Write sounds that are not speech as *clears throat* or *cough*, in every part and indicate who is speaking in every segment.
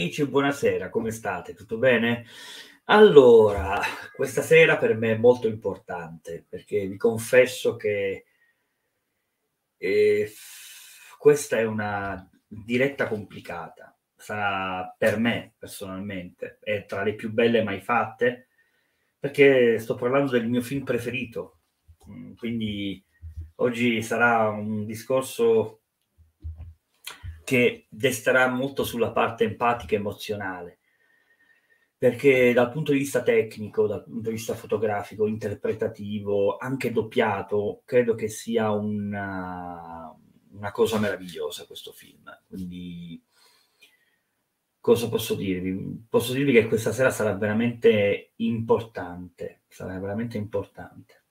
Speaker 1: amici, buonasera, come state? Tutto bene? Allora, questa sera per me è molto importante perché vi confesso che eh, questa è una diretta complicata. Sarà per me personalmente, è tra le più belle mai fatte perché sto parlando del mio film preferito. Mm, quindi oggi sarà un discorso che desterà molto sulla parte empatica e emozionale, perché dal punto di vista tecnico, dal punto di vista fotografico, interpretativo, anche doppiato, credo che sia una, una cosa meravigliosa questo film. Quindi cosa posso dirvi? Posso dirvi che questa sera sarà veramente importante, sarà veramente importante.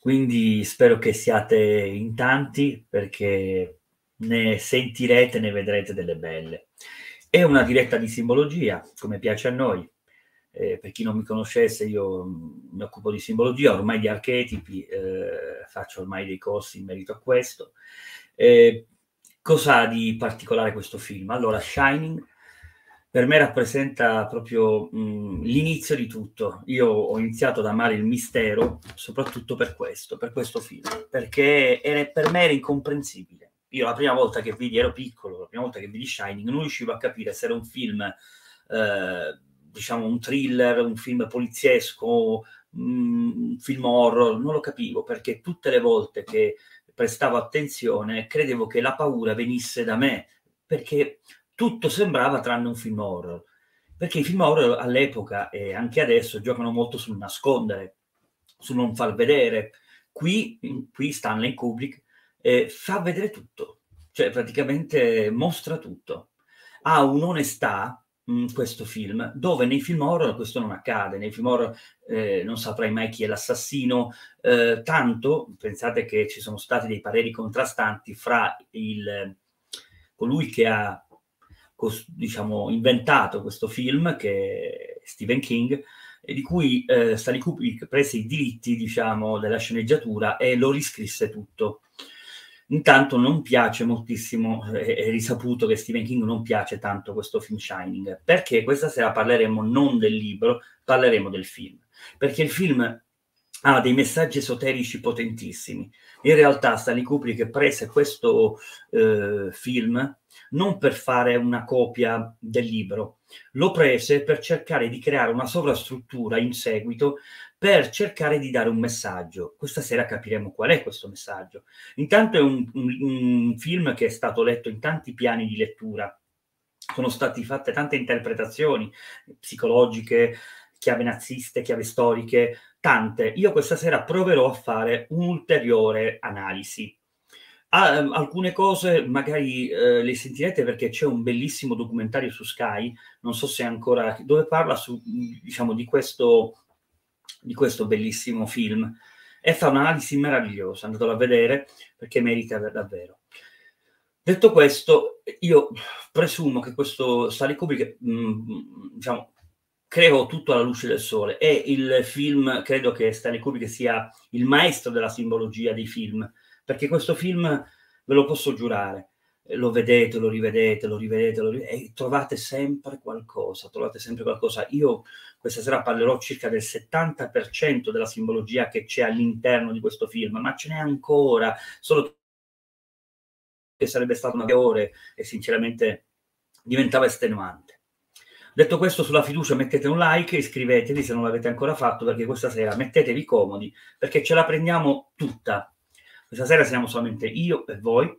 Speaker 1: Quindi spero che siate in tanti perché ne sentirete, ne vedrete delle belle. È una diretta di simbologia, come piace a noi. Eh, per chi non mi conoscesse, io mm, mi occupo di simbologia, ormai di archetipi, eh, faccio ormai dei corsi in merito a questo. Eh, ha di particolare questo film? Allora, Shining per me rappresenta proprio mh, mm, l'inizio di tutto. Io ho iniziato ad amare il mistero soprattutto per questo, per questo film, perché era, per me era incomprensibile io la prima volta che vidi, ero piccolo, la prima volta che vidi Shining, non riuscivo a capire se era un film, eh, diciamo, un thriller, un film poliziesco, mm, un film horror, non lo capivo perché tutte le volte che prestavo attenzione credevo che la paura venisse da me, perché tutto sembrava tranne un film horror. Perché i film horror all'epoca e anche adesso giocano molto sul nascondere, sul non far vedere. Qui, qui Stanley Kubrick eh, fa vedere tutto, cioè praticamente mostra tutto. Ha un'onestà mh, mm, questo film, dove nei film horror questo non accade, nei film horror eh, non saprai mai chi è l'assassino, eh, tanto pensate che ci sono stati dei pareri contrastanti fra il, colui che ha cos, diciamo, inventato questo film, che è Stephen King, di cui eh, Stanley Kubrick prese i diritti diciamo, della sceneggiatura e lo riscrisse tutto. Intanto non piace moltissimo, eh, è, risaputo che Stephen King non piace tanto questo film Shining, perché questa sera parleremo non del libro, parleremo del film, perché il film ha dei messaggi esoterici potentissimi. In realtà Stanley Kubrick prese questo eh, film non per fare una copia del libro, lo prese per cercare di creare una sovrastruttura in seguito per cercare di dare un messaggio. Questa sera capiremo qual è questo messaggio. Intanto è un, un, un film che è stato letto in tanti piani di lettura, sono state fatte tante interpretazioni psicologiche, chiave naziste, chiave storiche, tante. Io questa sera proverò a fare un'ulteriore analisi Ah, ehm, alcune cose magari eh, le sentirete perché c'è un bellissimo documentario su Sky, non so se ancora, dove parla su, diciamo, di, questo, di questo bellissimo film e fa un'analisi meravigliosa, andatelo a vedere perché merita davvero. Detto questo, io presumo che questo Stanley Kubrick, mh, mm, diciamo, creò tutto alla luce del sole e il film, credo che Stanley Kubrick sia il maestro della simbologia dei film, perché questo film, ve lo posso giurare, eh, lo vedete, lo rivedete, lo rivedete, lo rivedete e trovate sempre qualcosa, trovate sempre qualcosa. Io questa sera parlerò circa del 70% della simbologia che c'è all'interno di questo film, ma ce n'è ancora, solo che sarebbe stato una ore e sinceramente diventava estenuante. Detto questo, sulla fiducia mettete un like, iscrivetevi se non l'avete ancora fatto, perché questa sera mettetevi comodi, perché ce la prendiamo tutta questa sera siamo solamente io e voi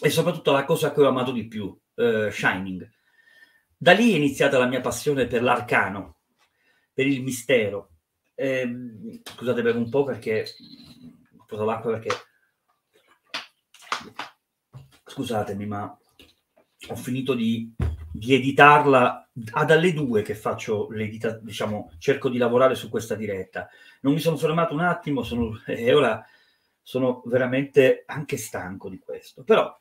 Speaker 1: e soprattutto la cosa che ho amato di più, eh, Shining. Da lì è iniziata la mia passione per l'arcano, per il mistero. Eh, scusate, bevo un po' perché ho preso l'acqua perché... Scusatemi, ma ho finito di, di editarla ad alle due che faccio l'edita, diciamo, cerco di lavorare su questa diretta. Non mi sono fermato un attimo, sono, e ora sono veramente anche stanco di questo. Però,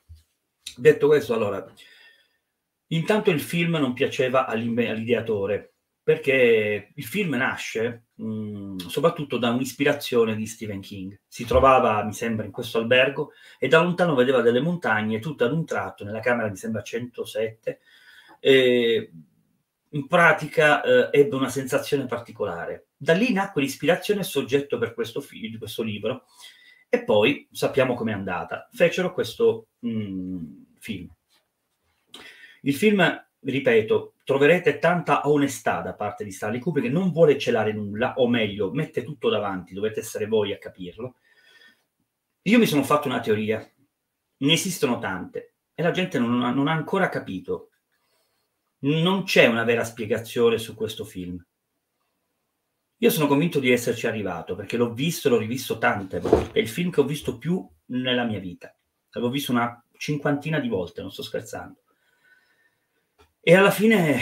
Speaker 1: detto questo, allora, intanto il film non piaceva all'ideatore, perché il film nasce mh, mm, soprattutto da un'ispirazione di Stephen King. Si trovava, mi sembra, in questo albergo e da lontano vedeva delle montagne, tutto ad un tratto, nella camera mi sembra 107, e in pratica eh, ebbe una sensazione particolare. Da lì nacque l'ispirazione e il soggetto per questo, fi- questo libro, e poi sappiamo com'è andata. Fecero questo mh, mm, film. Il film, ripeto, troverete tanta onestà da parte di Stanley Kubrick, che non vuole celare nulla, o meglio, mette tutto davanti, dovete essere voi a capirlo. Io mi sono fatto una teoria, ne esistono tante, e la gente non ha, non ha ancora capito. Non c'è una vera spiegazione su questo film. Io sono convinto di esserci arrivato perché l'ho visto, e l'ho rivisto tante volte. È il film che ho visto più nella mia vita. L'ho visto una cinquantina di volte, non sto scherzando. E alla fine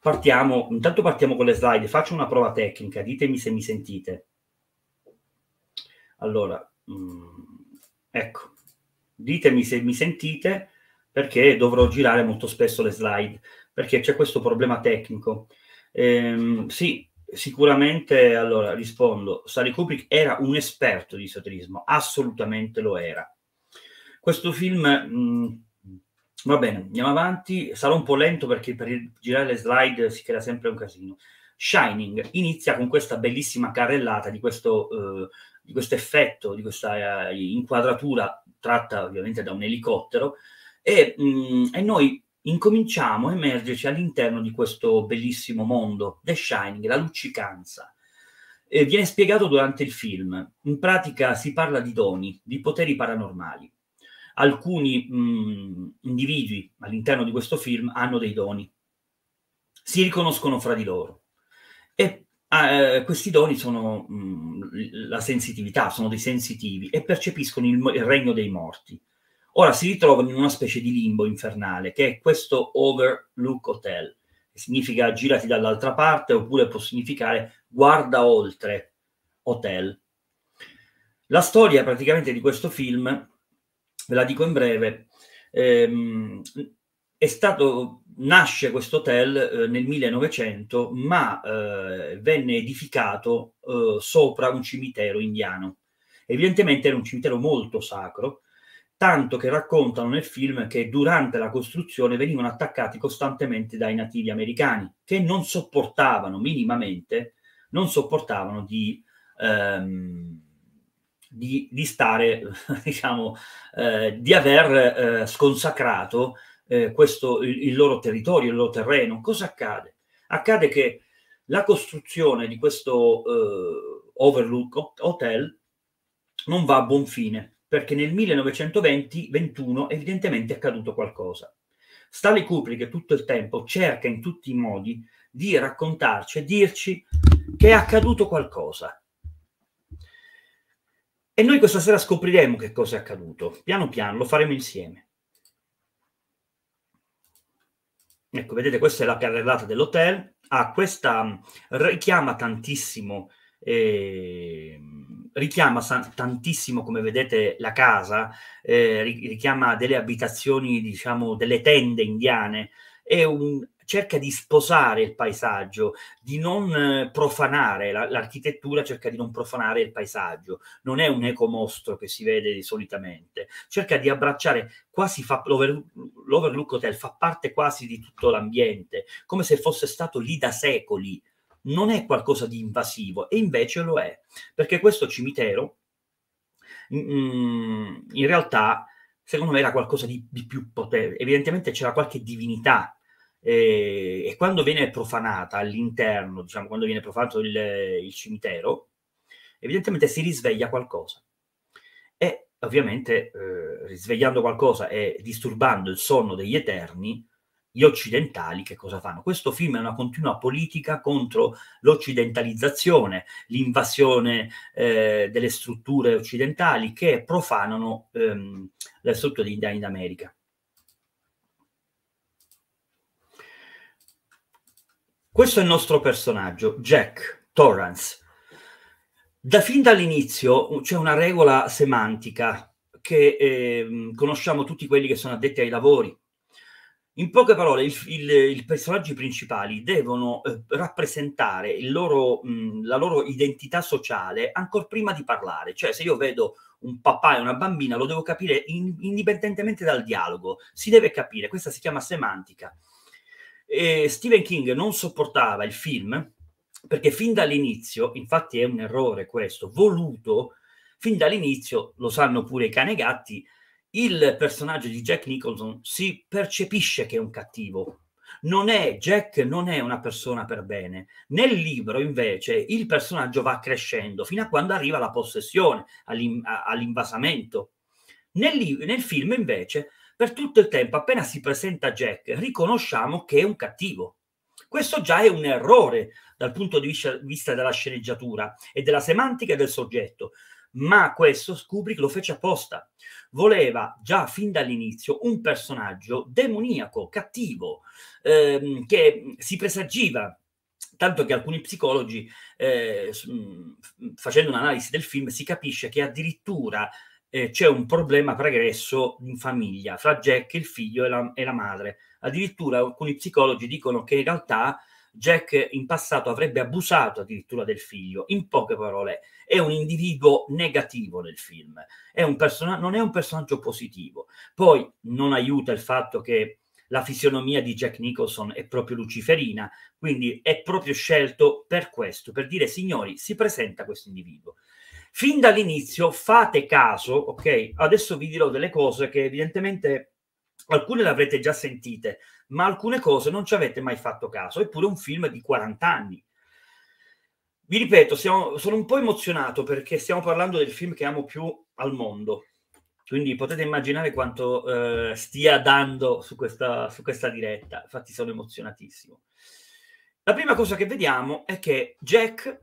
Speaker 1: partiamo, intanto partiamo con le slide, faccio una prova tecnica, ditemi se mi sentite. Allora, mm, ecco, ditemi se mi sentite perché dovrò girare molto spesso le slide, perché c'è questo problema tecnico. Ehm, sì, Sicuramente, allora rispondo, Stanley Kubrick era un esperto di esoterismo, assolutamente lo era. Questo film, mh, mm, va bene, andiamo avanti, sarà un po' lento perché per girare le slide si crea sempre un casino. Shining inizia con questa bellissima carrellata di questo, eh, di questo effetto, di questa eh, inquadratura tratta ovviamente da un elicottero e, mh, mm, e noi incominciamo a emergerci all'interno di questo bellissimo mondo, The Shining, la luccicanza. Eh, viene spiegato durante il film. In pratica si parla di doni, di poteri paranormali. Alcuni mh, mm, individui all'interno di questo film hanno dei doni, si riconoscono fra di loro. E ah, eh, questi doni sono mh, mm, la sensitività, sono dei sensitivi e percepiscono il, il regno dei morti Ora si ritrovano in una specie di limbo infernale, che è questo Overlook Hotel, che significa girati dall'altra parte, oppure può significare guarda oltre hotel. La storia praticamente di questo film, ve la dico in breve, ehm, è stato, nasce questo hotel eh, nel 1900, ma eh, venne edificato eh, sopra un cimitero indiano. Evidentemente era un cimitero molto sacro, tanto che raccontano nel film che durante la costruzione venivano attaccati costantemente dai nativi americani che non sopportavano minimamente, non sopportavano di, ehm, di, di stare, *laughs* diciamo, eh, di aver eh, sconsacrato eh, questo, il, il loro territorio, il loro terreno. Cosa accade? Accade che la costruzione di questo eh, Overlook Hotel non va a buon fine perché nel 1920-21 evidentemente è accaduto qualcosa. Stanley Kubrick tutto il tempo cerca in tutti i modi di raccontarci e dirci che è accaduto qualcosa. E noi questa sera scopriremo che cosa è accaduto. Piano piano lo faremo insieme. Ecco, vedete, questa è la carrellata dell'hotel. Ah, questa mm, richiama tantissimo eh, richiama tantissimo, come vedete, la casa, eh, richiama delle abitazioni, diciamo, delle tende indiane, è un, cerca di sposare il paesaggio, di non eh, profanare, l'architettura cerca di non profanare il paesaggio, non è un ecomostro che si vede solitamente, cerca di abbracciare, quasi fa, l'over, l'Overlook Hotel fa parte quasi di tutto l'ambiente, come se fosse stato lì da secoli, non è qualcosa di invasivo, e invece lo è, perché questo cimitero mm, mm, in, realtà, secondo me, era qualcosa di, di più potente. Evidentemente c'era qualche divinità eh, e quando viene profanata all'interno, diciamo, quando viene profanato il, il cimitero, evidentemente si risveglia qualcosa. E ovviamente, eh, risvegliando qualcosa e disturbando il sonno degli eterni, gli occidentali che cosa fanno? Questo film è una continua politica contro l'occidentalizzazione, l'invasione eh, delle strutture occidentali che profanano ehm, le strutture di indiani d'America. Questo è il nostro personaggio, Jack Torrance. Da fin dall'inizio c'è una regola semantica che eh, conosciamo tutti quelli che sono addetti ai lavori in poche parole, i personaggi principali devono eh, rappresentare loro, mh, mm, la loro identità sociale ancora prima di parlare. Cioè, se io vedo un papà e una bambina, lo devo capire in, indipendentemente dal dialogo. Si deve capire, questa si chiama semantica. E Stephen King non sopportava il film perché fin dall'inizio, infatti è un errore questo, voluto, fin dall'inizio, lo sanno pure i cani e gatti, il personaggio di Jack Nicholson si percepisce che è un cattivo. Non è Jack, non è una persona per bene. Nel libro, invece, il personaggio va crescendo fino a quando arriva alla possessione, all'invasamento. Nel, nel film, invece, per tutto il tempo, appena si presenta Jack, riconosciamo che è un cattivo. Questo già è un errore dal punto di vista, vista della sceneggiatura e della semantica del soggetto ma questo Kubrick lo fece apposta. Voleva già fin dall'inizio un personaggio demoniaco, cattivo, ehm, che si presagiva tanto che alcuni psicologi, eh, mm, facendo un'analisi del film, si capisce che addirittura eh, c'è un problema pregresso in famiglia fra Jack, il figlio e la, e la, madre. Addirittura alcuni psicologi dicono che in realtà Jack in passato avrebbe abusato addirittura del figlio. In poche parole, è un individuo negativo nel film, è person- non è un personaggio positivo. Poi non aiuta il fatto che la fisionomia di Jack Nicholson è proprio luciferina, quindi è proprio scelto per questo, per dire signori, si presenta questo individuo. Fin dall'inizio fate caso, ok? Adesso vi dirò delle cose che evidentemente alcune le avrete già sentite, ma alcune cose non ci avete mai fatto caso, eppure un film di 40 anni. Vi ripeto, siamo, sono un po' emozionato perché stiamo parlando del film che amo più al mondo, quindi potete immaginare quanto eh, stia dando su questa, su questa diretta, infatti sono emozionatissimo. La prima cosa che vediamo è che Jack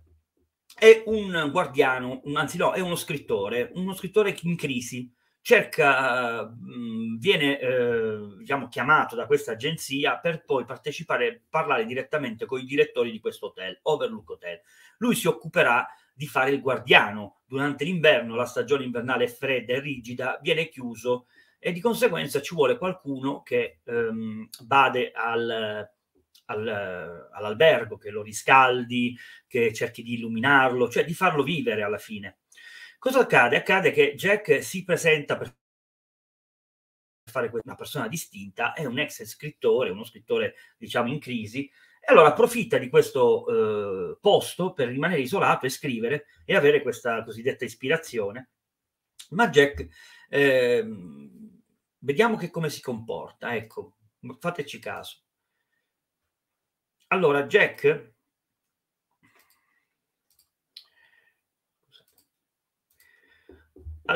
Speaker 1: è un guardiano, anzi no, è uno scrittore, uno scrittore in crisi, cerca, mm, viene eh, diciamo, chiamato da questa agenzia per poi partecipare, parlare direttamente con i direttori di questo hotel, Overlook Hotel. Lui si occuperà di fare il guardiano. Durante l'inverno la stagione invernale è fredda e rigida, viene chiuso e di conseguenza ci vuole qualcuno che ehm, bade al, al, all'albergo, che lo riscaldi, che cerchi di illuminarlo, cioè di farlo vivere alla fine. Cosa accade? Accade che Jack si presenta per fare una persona distinta, è un ex scrittore, uno scrittore diciamo in crisi, e allora approfitta di questo eh, posto per rimanere isolato e scrivere e avere questa cosiddetta ispirazione. Ma Jack, eh, vediamo che come si comporta, ecco, fateci caso. Allora, Jack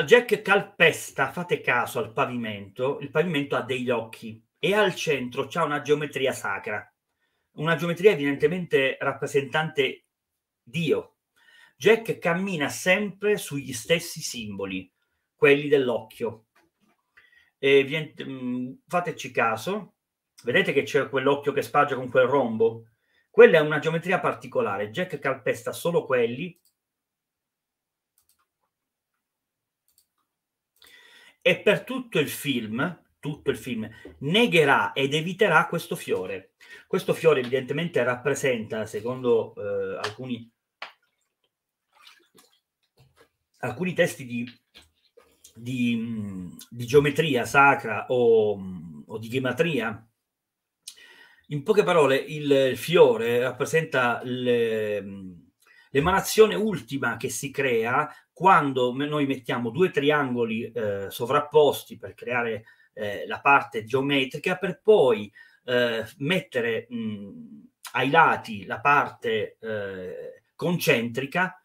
Speaker 1: Jack calpesta, fate caso, al pavimento. Il pavimento ha degli occhi e al centro c'è una geometria sacra, una geometria evidentemente rappresentante Dio. Jack cammina sempre sugli stessi simboli, quelli dell'occhio. E, mm, fateci caso, vedete che c'è quell'occhio che sparge con quel rombo? Quella è una geometria particolare, Jack calpesta solo quelli e per tutto il film, tutto il film, negherà ed eviterà questo fiore. Questo fiore evidentemente rappresenta, secondo eh, alcuni, alcuni testi di, di, mm, di geometria sacra o, mm, o di gematria, in poche parole il fiore rappresenta le, mm, L'emanazione ultima che si crea quando noi mettiamo due triangoli eh, sovrapposti per creare eh, la parte geometrica, per poi eh, mettere mh, ai lati la parte eh, concentrica,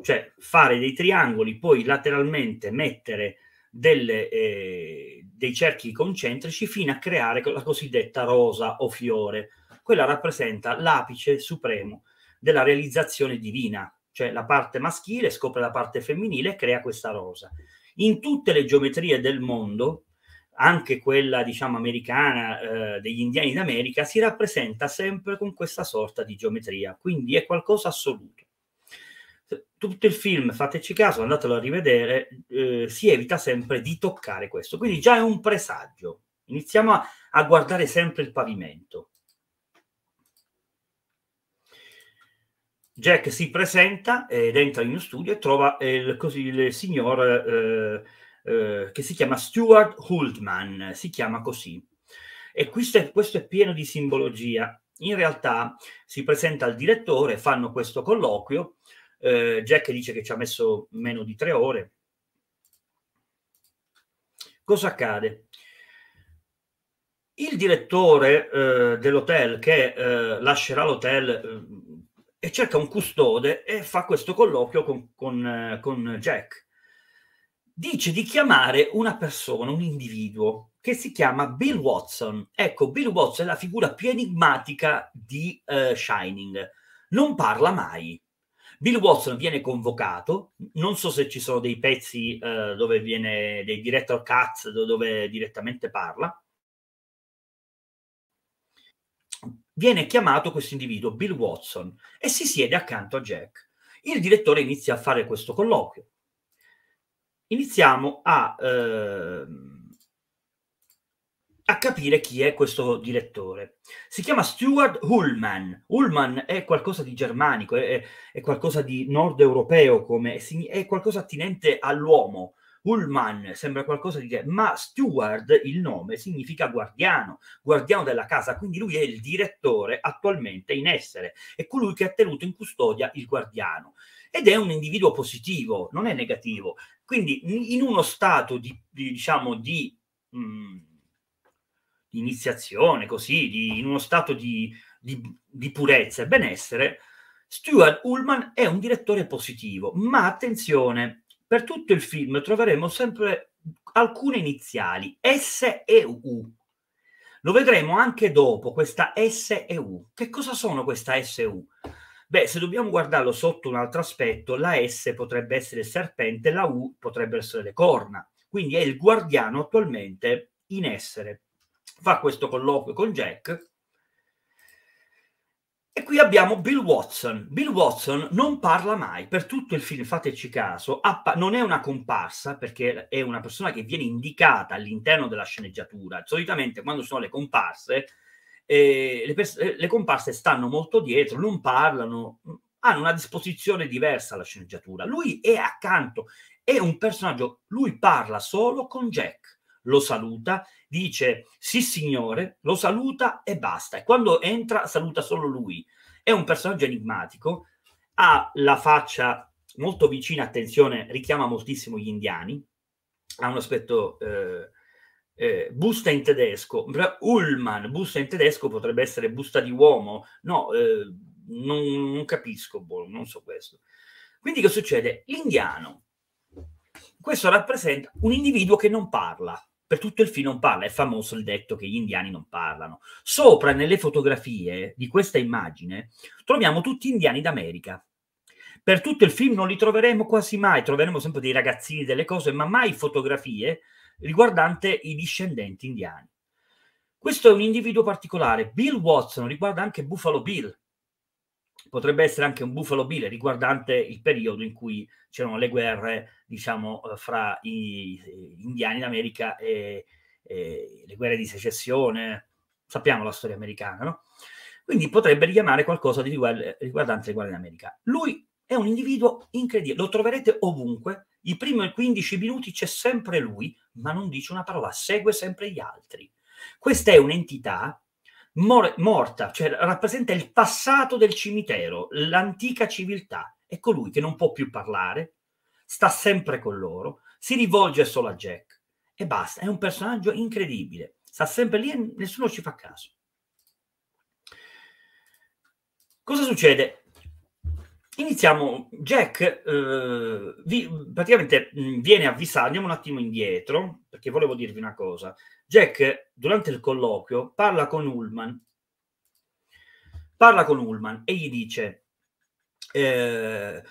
Speaker 1: cioè fare dei triangoli, poi lateralmente mettere delle, eh, dei cerchi concentrici fino a creare la cosiddetta rosa o fiore. Quella rappresenta l'apice supremo della realizzazione divina, cioè la parte maschile scopre la parte femminile e crea questa rosa. In tutte le geometrie del mondo, anche quella diciamo americana eh, degli indiani d'America, si rappresenta sempre con questa sorta di geometria, quindi è qualcosa assoluto. Tutto il film, fateci caso, andatelo a rivedere, eh, si evita sempre di toccare questo, quindi già è un presagio. Iniziamo a, a guardare sempre il pavimento Jack si presenta ed entra in studio e trova il, così, il signor eh, eh che si chiama Stuart Hultman, si chiama così. E questo è, questo è pieno di simbologia. In realtà si presenta al direttore, fanno questo colloquio, eh, Jack dice che ci ha messo meno di tre ore. Cosa accade? Il direttore eh, dell'hotel che eh, lascerà l'hotel eh, e cerca un custode e fa questo colloquio con, con, eh, con Jack. Dice di chiamare una persona, un individuo, che si chiama Bill Watson. Ecco, Bill Watson è la figura più enigmatica di uh, Shining. Non parla mai. Bill Watson viene convocato, non so se ci sono dei pezzi uh, dove viene dei director cuts dove direttamente parla, viene chiamato questo individuo, Bill Watson, e si siede accanto a Jack. Il direttore inizia a fare questo colloquio. Iniziamo a, eh, a capire chi è questo direttore. Si chiama Stuart Ullman. Ullman è qualcosa di germanico, è, è qualcosa di nord europeo, come, è qualcosa attinente all'uomo Ullman sembra qualcosa di che, ma Steward il nome significa guardiano, guardiano della casa, quindi lui è il direttore attualmente in essere, è colui che ha tenuto in custodia il guardiano. Ed è un individuo positivo, non è negativo. Quindi in uno stato di, di diciamo, di mh, mm, iniziazione, così, di, in uno stato di, di purezza e benessere, Stuart Ullman è un direttore positivo, ma attenzione, per tutto il film troveremo sempre alcune iniziali, S e U. Lo vedremo anche dopo, questa S e U. Che cosa sono questa S e U? Beh, se dobbiamo guardarlo sotto un altro aspetto, la S potrebbe essere serpente, la U potrebbe essere le corna. Quindi è il guardiano attualmente in essere. Fa questo colloquio con Jack e qui abbiamo Bill Watson. Bill Watson non parla mai per tutto il film, fateci caso, appa- non è una comparsa perché è una persona che viene indicata all'interno della sceneggiatura. Solitamente quando sono le comparse, eh, le, pers- eh, le comparse stanno molto dietro, non parlano, hanno una disposizione diversa alla sceneggiatura. Lui è accanto, è un personaggio, lui parla solo con Jack lo saluta, dice sì signore, lo saluta e basta. E quando entra saluta solo lui. È un personaggio enigmatico, ha la faccia molto vicina, attenzione, richiama moltissimo gli indiani, ha un aspetto... Eh, eh, busta in tedesco, Ullman, busta in tedesco potrebbe essere busta di uomo, no, eh, non, non, capisco, boh, non so questo. Quindi che succede? L'indiano, questo rappresenta un individuo che non parla, per tutto il film non parla, è famoso il detto che gli indiani non parlano. Sopra nelle fotografie di questa immagine troviamo tutti indiani d'America. Per tutto il film non li troveremo quasi mai, troveremo sempre dei ragazzini, delle cose, ma mai fotografie riguardante i discendenti indiani. Questo è un individuo particolare. Bill Watson riguarda anche Buffalo Bill, potrebbe essere anche un bufalo bile riguardante il periodo in cui c'erano le guerre, diciamo, eh, fra gli indiani d'America e, e, le guerre di secessione. Sappiamo la storia americana, no? Quindi potrebbe richiamare qualcosa riguard- riguardante le guerre in America. Lui è un individuo incredibile, lo troverete ovunque. I primi 15 minuti c'è sempre lui, ma non dice una parola, segue sempre gli altri. Questa è un'entità mor- morta, cioè rappresenta il passato del cimitero, l'antica civiltà. È colui che non può più parlare, sta sempre con loro, si rivolge solo a Jack e basta. È un personaggio incredibile, sta sempre lì e nessuno ci fa caso. Cosa succede? iniziamo. Jack eh, vi, praticamente mh, mm, viene avvisato. Andiamo un attimo indietro perché volevo dirvi una cosa. Jack durante il colloquio parla con Ullman, parla con Ullman e gli dice: eh,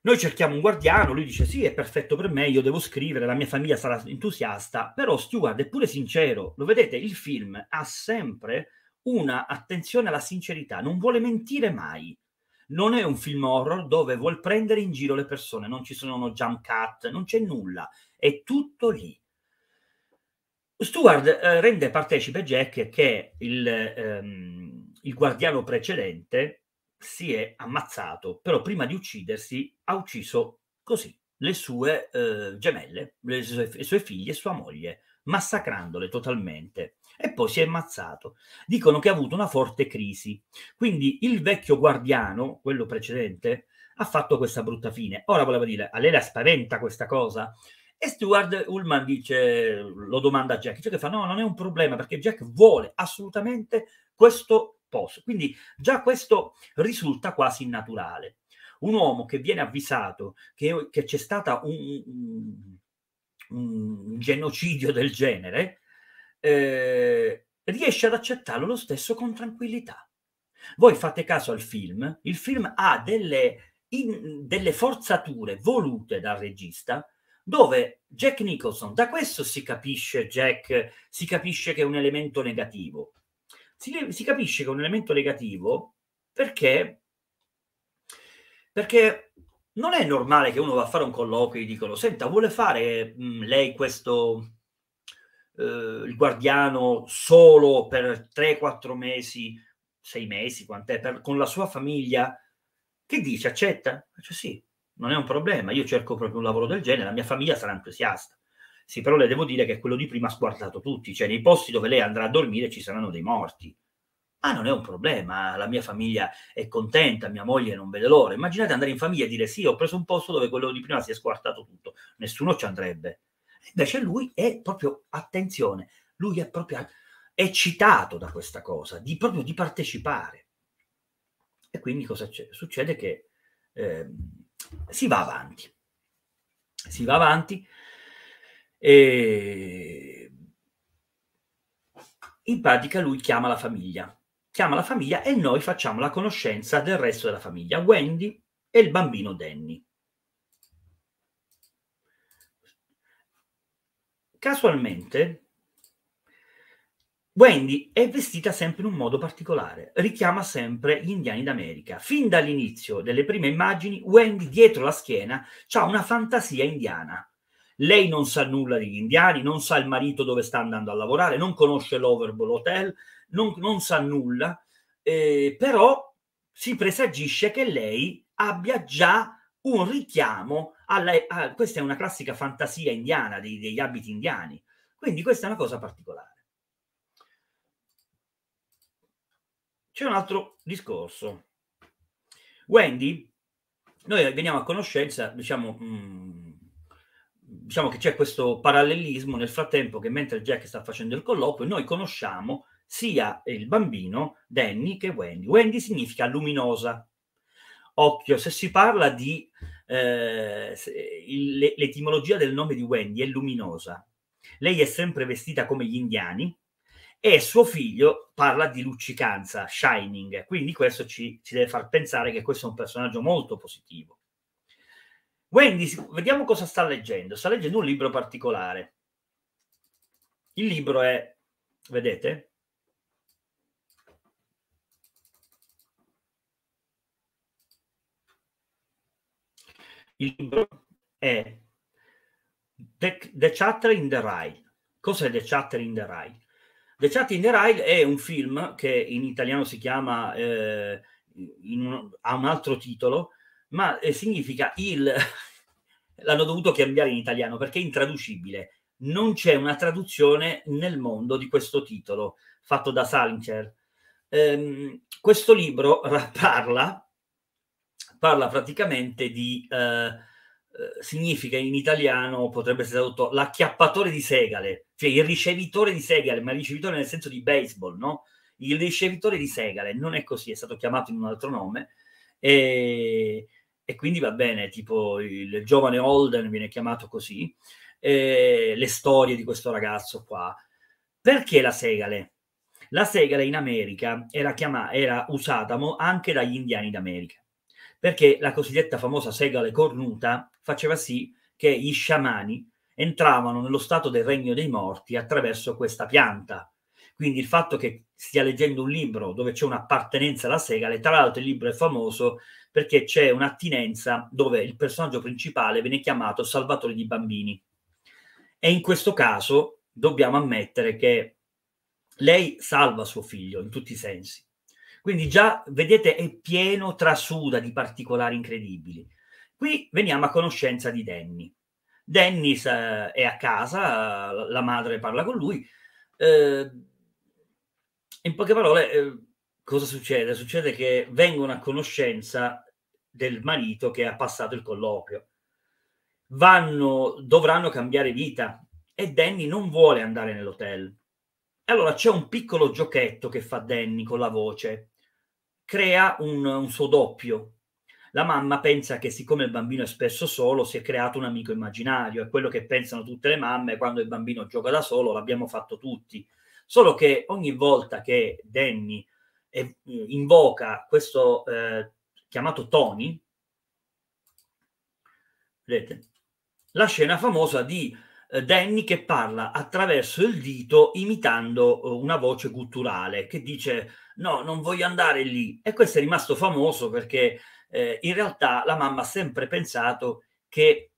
Speaker 1: Noi cerchiamo un guardiano. Lui dice: Sì, è perfetto per me. Io devo scrivere, la mia famiglia sarà entusiasta. Però Stuart è pure sincero. Lo vedete, il film ha sempre una attenzione alla sincerità, non vuole mentire mai non è un film horror dove vuol prendere in giro le persone, non ci sono jump cut, non c'è nulla, è tutto lì. Stewart eh, rende partecipe Jack che il, ehm, il guardiano precedente si è ammazzato, però prima di uccidersi ha ucciso così le sue eh, gemelle, le sue, le sue figlie e sua moglie, massacrandole totalmente e poi si è ammazzato. Dicono che ha avuto una forte crisi. Quindi il vecchio guardiano, quello precedente, ha fatto questa brutta fine. Ora volevo dire, a lei la spaventa questa cosa? E Stuart Ullman dice, lo domanda a Jack, che fa no, non è un problema perché Jack vuole assolutamente questo posto. Quindi già questo risulta quasi naturale. Un uomo che viene avvisato che, che c'è stato un, un, un genocidio del genere, eh, riesce ad accettarlo lo stesso con tranquillità. Voi fate caso al film, il film ha delle, in, delle forzature volute dal regista dove Jack Nicholson, da questo si capisce Jack, si capisce che è un elemento negativo. Si, si capisce che è un elemento negativo perché, perché non è normale che uno va a fare un colloquio e dicono, senta, vuole fare mh, mm, lei questo, eh, il guardiano solo per 3-4 mesi, 6 mesi, quant'è, per, con la sua famiglia, che dice? Accetta? Dice sì, non è un problema, io cerco proprio un lavoro del genere, la mia famiglia sarà entusiasta. Sì, però le devo dire che quello di prima ha squartato tutti, cioè nei posti dove lei andrà a dormire ci saranno dei morti. Ma non è un problema, la mia famiglia è contenta, mia moglie non vede l'ora. Immaginate andare in famiglia e dire sì, ho preso un posto dove quello di prima si è squartato tutto, nessuno ci andrebbe. Invece lui è proprio, attenzione, lui è proprio eccitato da questa cosa, di, proprio di partecipare. E quindi cosa c'è? Succede che eh, si va avanti, si va avanti e in pratica lui chiama la famiglia, chiama la famiglia e noi facciamo la conoscenza del resto della famiglia, Wendy e il bambino Danny. Casualmente, Wendy è vestita sempre in un modo particolare, richiama sempre gli indiani d'America. Fin dall'inizio delle prime immagini, Wendy dietro la schiena ha una fantasia indiana. Lei non sa nulla degli indiani, non sa il marito dove sta andando a lavorare, non conosce l'Overball Hotel, non, non sa nulla, eh, però si presagisce che lei abbia già un richiamo alla, a, questa è una classica fantasia indiana, dei, degli abiti indiani. Quindi questa è una cosa particolare. C'è un altro discorso. Wendy, noi veniamo a conoscenza, diciamo, mh, mm, diciamo che c'è questo parallelismo nel frattempo che mentre Jack sta facendo il colloquio, noi conosciamo sia il bambino Danny che Wendy. Wendy significa luminosa. Occhio, se si parla di eh, il, l'etimologia del nome di Wendy è luminosa. Lei è sempre vestita come gli indiani e suo figlio parla di luccicanza, shining, quindi questo ci, ci deve far pensare che questo è un personaggio molto positivo. Wendy, vediamo cosa sta leggendo. Sta leggendo un libro particolare. Il libro è, vedete, Il libro è The, the Chatter in the Rail. Cos'è The Chatter in the Rail? The Chatter in the Rail è un film che in italiano si chiama, eh, un, ha un altro titolo, ma eh, significa il... *laughs* l'hanno dovuto cambiare in italiano perché è intraducibile. Non c'è una traduzione nel mondo di questo titolo, fatto da Salinger. Ehm, questo libro *laughs* parla parla praticamente di... Eh, eh, significa in italiano, potrebbe essere tradotto l'acchiappatore di segale, cioè il ricevitore di segale, ma il ricevitore nel senso di baseball, no? Il ricevitore di segale, non è così, è stato chiamato in un altro nome, e, e quindi va bene, tipo il giovane Holden viene chiamato così, le storie di questo ragazzo qua. Perché la segale? La segale in America era, chiama- era usata anche dagli indiani d'America perché la cosiddetta famosa segale cornuta faceva sì che gli sciamani entravano nello stato del regno dei morti attraverso questa pianta. Quindi il fatto che stia leggendo un libro dove c'è un'appartenenza alla segale, tra l'altro il libro è famoso perché c'è un'attinenza dove il personaggio principale viene chiamato Salvatore di Bambini. E in questo caso dobbiamo ammettere che lei salva suo figlio in tutti i sensi, quindi già, vedete, è pieno trasuda di particolari incredibili. Qui veniamo a conoscenza di Danny. Dennis eh, è a casa, la madre parla con lui. Eh, in poche parole, eh, cosa succede? Succede che vengono a conoscenza del marito che ha passato il colloquio. Vanno, dovranno cambiare vita e Danny non vuole andare nell'hotel. E allora c'è un piccolo giochetto che fa Danny con la voce crea un, un suo doppio. La mamma pensa che siccome il bambino è spesso solo, si è creato un amico immaginario, è quello che pensano tutte le mamme quando il bambino gioca da solo, l'abbiamo fatto tutti. Solo che ogni volta che Danny eh, invoca questo eh, chiamato Tony, vedete, la scena famosa di Danny che parla attraverso il dito imitando eh, una voce gutturale che dice no, non voglio andare lì. E questo è rimasto famoso perché eh, in realtà la mamma ha sempre pensato che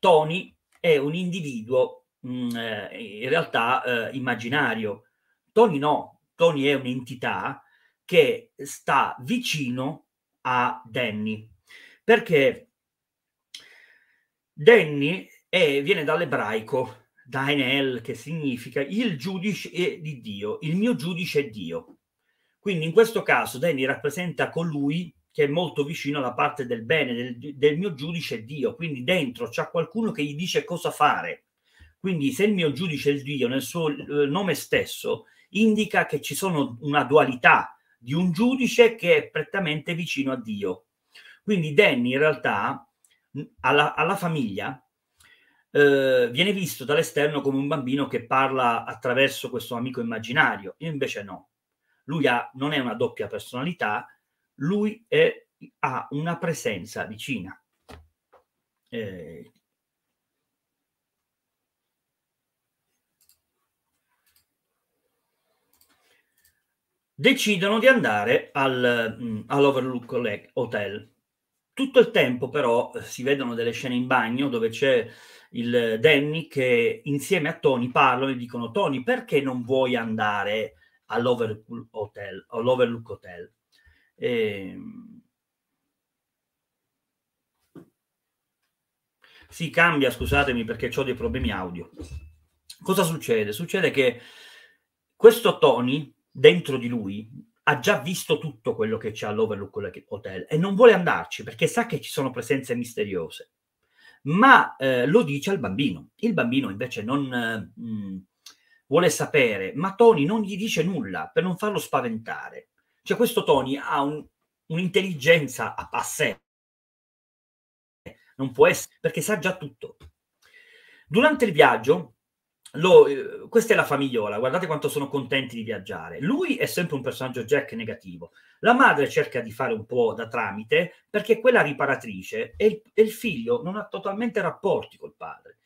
Speaker 1: Tony è un individuo mh, mm, eh, in realtà eh, immaginario. Tony no, Tony è un'entità che sta vicino a Danny perché Danny e viene dall'ebraico, da Enel, che significa il giudice di Dio, il mio giudice è Dio. Quindi in questo caso Danny rappresenta colui che è molto vicino alla parte del bene, del, del mio giudice è Dio, quindi dentro c'è qualcuno che gli dice cosa fare. Quindi se il mio giudice è Dio nel suo eh, nome stesso indica che ci sono una dualità di un giudice che è prettamente vicino a Dio. Quindi Danny in realtà alla, alla famiglia eh, viene visto dall'esterno come un bambino che parla attraverso questo amico immaginario. Io invece no. Lui ha, non è una doppia personalità, lui è, ha una presenza vicina. Eh, decidono di andare al, mm, all'Overlook Hotel. Tutto il tempo però eh, si vedono delle scene in bagno dove c'è il Danny che insieme a Tony parlano e dicono Tony perché non vuoi andare all'Overlook Hotel? All'Overlook Hotel? E... Ehm, si cambia, scusatemi perché ho dei problemi audio. Cosa succede? Succede che questo Tony dentro di lui ha già visto tutto quello che c'è all'Overlook Hotel e non vuole andarci perché sa che ci sono presenze misteriose ma eh, lo dice al bambino. Il bambino invece non eh, mh, mm, vuole sapere, ma Tony non gli dice nulla per non farlo spaventare. Cioè questo Tony ha un, un'intelligenza a, a sé, non può essere, perché sa già tutto. Durante il viaggio, lo, eh, questa è la famigliola, guardate quanto sono contenti di viaggiare. Lui è sempre un personaggio Jack negativo. La madre cerca di fare un po' da tramite perché è quella riparatrice e il, e il figlio non ha totalmente rapporti col padre.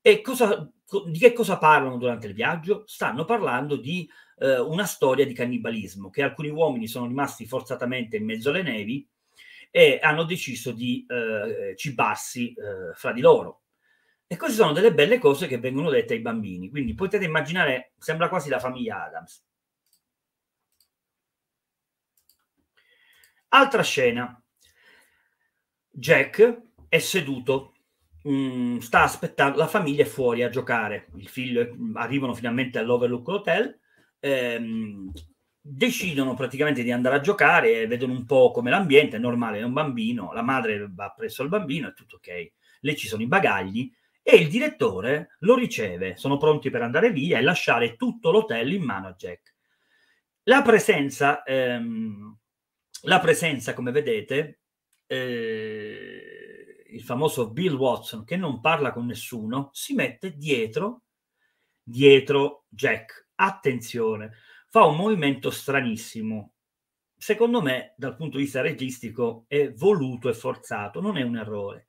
Speaker 1: E cosa, di che cosa parlano durante il viaggio? Stanno parlando di eh, una storia di cannibalismo, che alcuni uomini sono rimasti forzatamente in mezzo alle nevi e hanno deciso di eh, cibarsi eh, fra di loro e queste sono delle belle cose che vengono dette ai bambini. Quindi potete immaginare, sembra quasi la famiglia Adams. Altra scena. Jack è seduto, mh, mm, sta aspettando, la famiglia è fuori a giocare, il figlio è, mm, arrivano finalmente all'Overlook Hotel, ehm, decidono praticamente di andare a giocare, vedono un po' come l'ambiente, è normale, è un bambino, la madre va presso il bambino, è tutto ok. Lì ci sono i bagagli, e il direttore lo riceve, sono pronti per andare via e lasciare tutto l'hotel in mano a Jack. La presenza, ehm, la presenza come vedete, eh, il famoso Bill Watson che non parla con nessuno, si mette dietro, dietro Jack. Attenzione, fa un movimento stranissimo. Secondo me, dal punto di vista registico, è voluto e forzato, non è un errore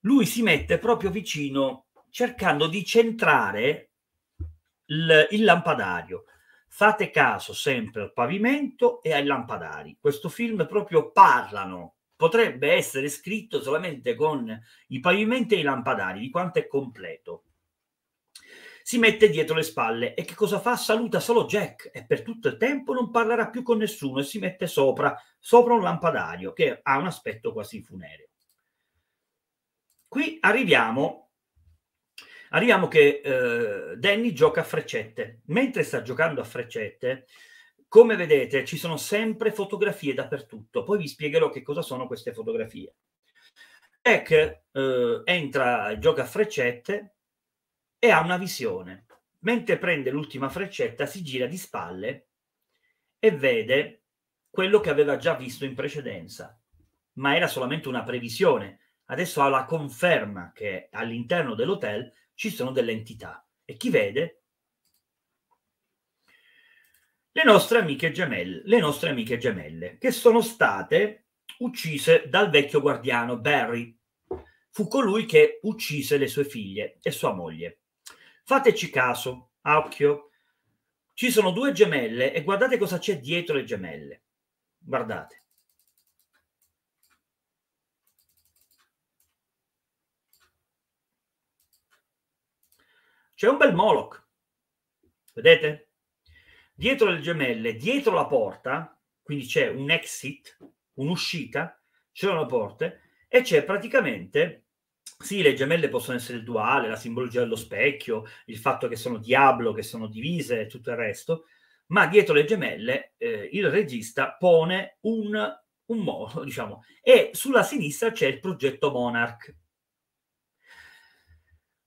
Speaker 1: lui si mette proprio vicino cercando di centrare il, il lampadario. Fate caso sempre al pavimento e ai lampadari. Questo film proprio parlano, potrebbe essere scritto solamente con i pavimenti e i lampadari, di quanto è completo. Si mette dietro le spalle e che cosa fa? Saluta solo Jack e per tutto il tempo non parlerà più con nessuno e si mette sopra, sopra un lampadario che ha un aspetto quasi funereo. Qui arriviamo, arriviamo che eh, Danny gioca a freccette. Mentre sta giocando a freccette, come vedete, ci sono sempre fotografie dappertutto. Poi vi spiegherò che cosa sono queste fotografie. Eck eh, entra, gioca a freccette e ha una visione. Mentre prende l'ultima freccetta, si gira di spalle e vede quello che aveva già visto in precedenza, ma era solamente una previsione adesso ha la conferma che all'interno dell'hotel ci sono delle entità. E chi vede? Le nostre amiche gemelle, le nostre amiche gemelle che sono state uccise dal vecchio guardiano Barry. Fu colui che uccise le sue figlie e sua moglie. Fateci caso, a occhio. Ci sono due gemelle e guardate cosa c'è dietro le gemelle. Guardate. C'è un bel Moloch. Vedete? Dietro le gemelle, dietro la porta, quindi c'è un exit, un'uscita, c'erano porte e c'è praticamente sì, le gemelle possono essere il duale, la simbologia dello specchio, il fatto che sono diablo, che sono divise e tutto il resto, ma dietro le gemelle eh, il regista pone un, un modo, *laughs* diciamo, e sulla sinistra c'è il progetto Monarch,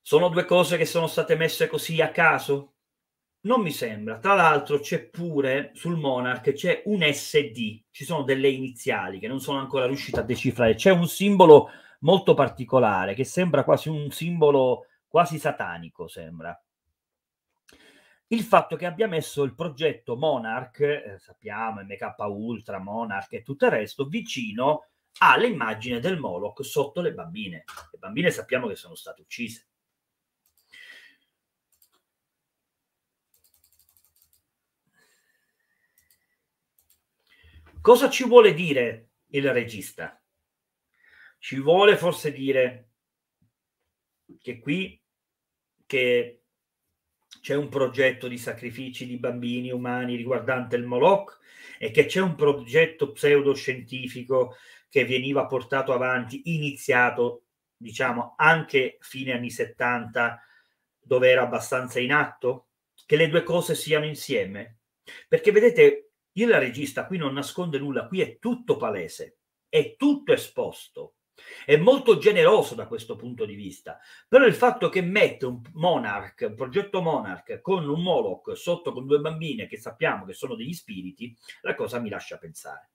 Speaker 1: sono due cose che sono state messe così a caso? Non mi sembra. Tra l'altro c'è pure sul Monarch c'è un SD, ci sono delle iniziali che non sono ancora riuscito a decifrare. C'è un simbolo molto particolare che sembra quasi un simbolo quasi satanico, sembra. Il fatto che abbia messo il progetto Monarch, eh, sappiamo, MK Ultra, Monarch e tutto il resto, vicino all'immagine del Moloch sotto le bambine. Le bambine sappiamo che sono state uccise. Cosa ci vuole dire il regista? Ci vuole forse dire che qui che c'è un progetto di sacrifici di bambini umani riguardante il Moloch e che c'è un progetto pseudoscientifico che veniva portato avanti, iniziato diciamo anche fine anni 70, dove era abbastanza in atto, che le due cose siano insieme. Perché vedete, il regista qui non nasconde nulla, qui è tutto palese, è tutto esposto. È molto generoso da questo punto di vista, però il fatto che mette un Monarch, un progetto Monarch con un Moloch sotto con due bambine che sappiamo che sono degli spiriti, la cosa mi lascia pensare.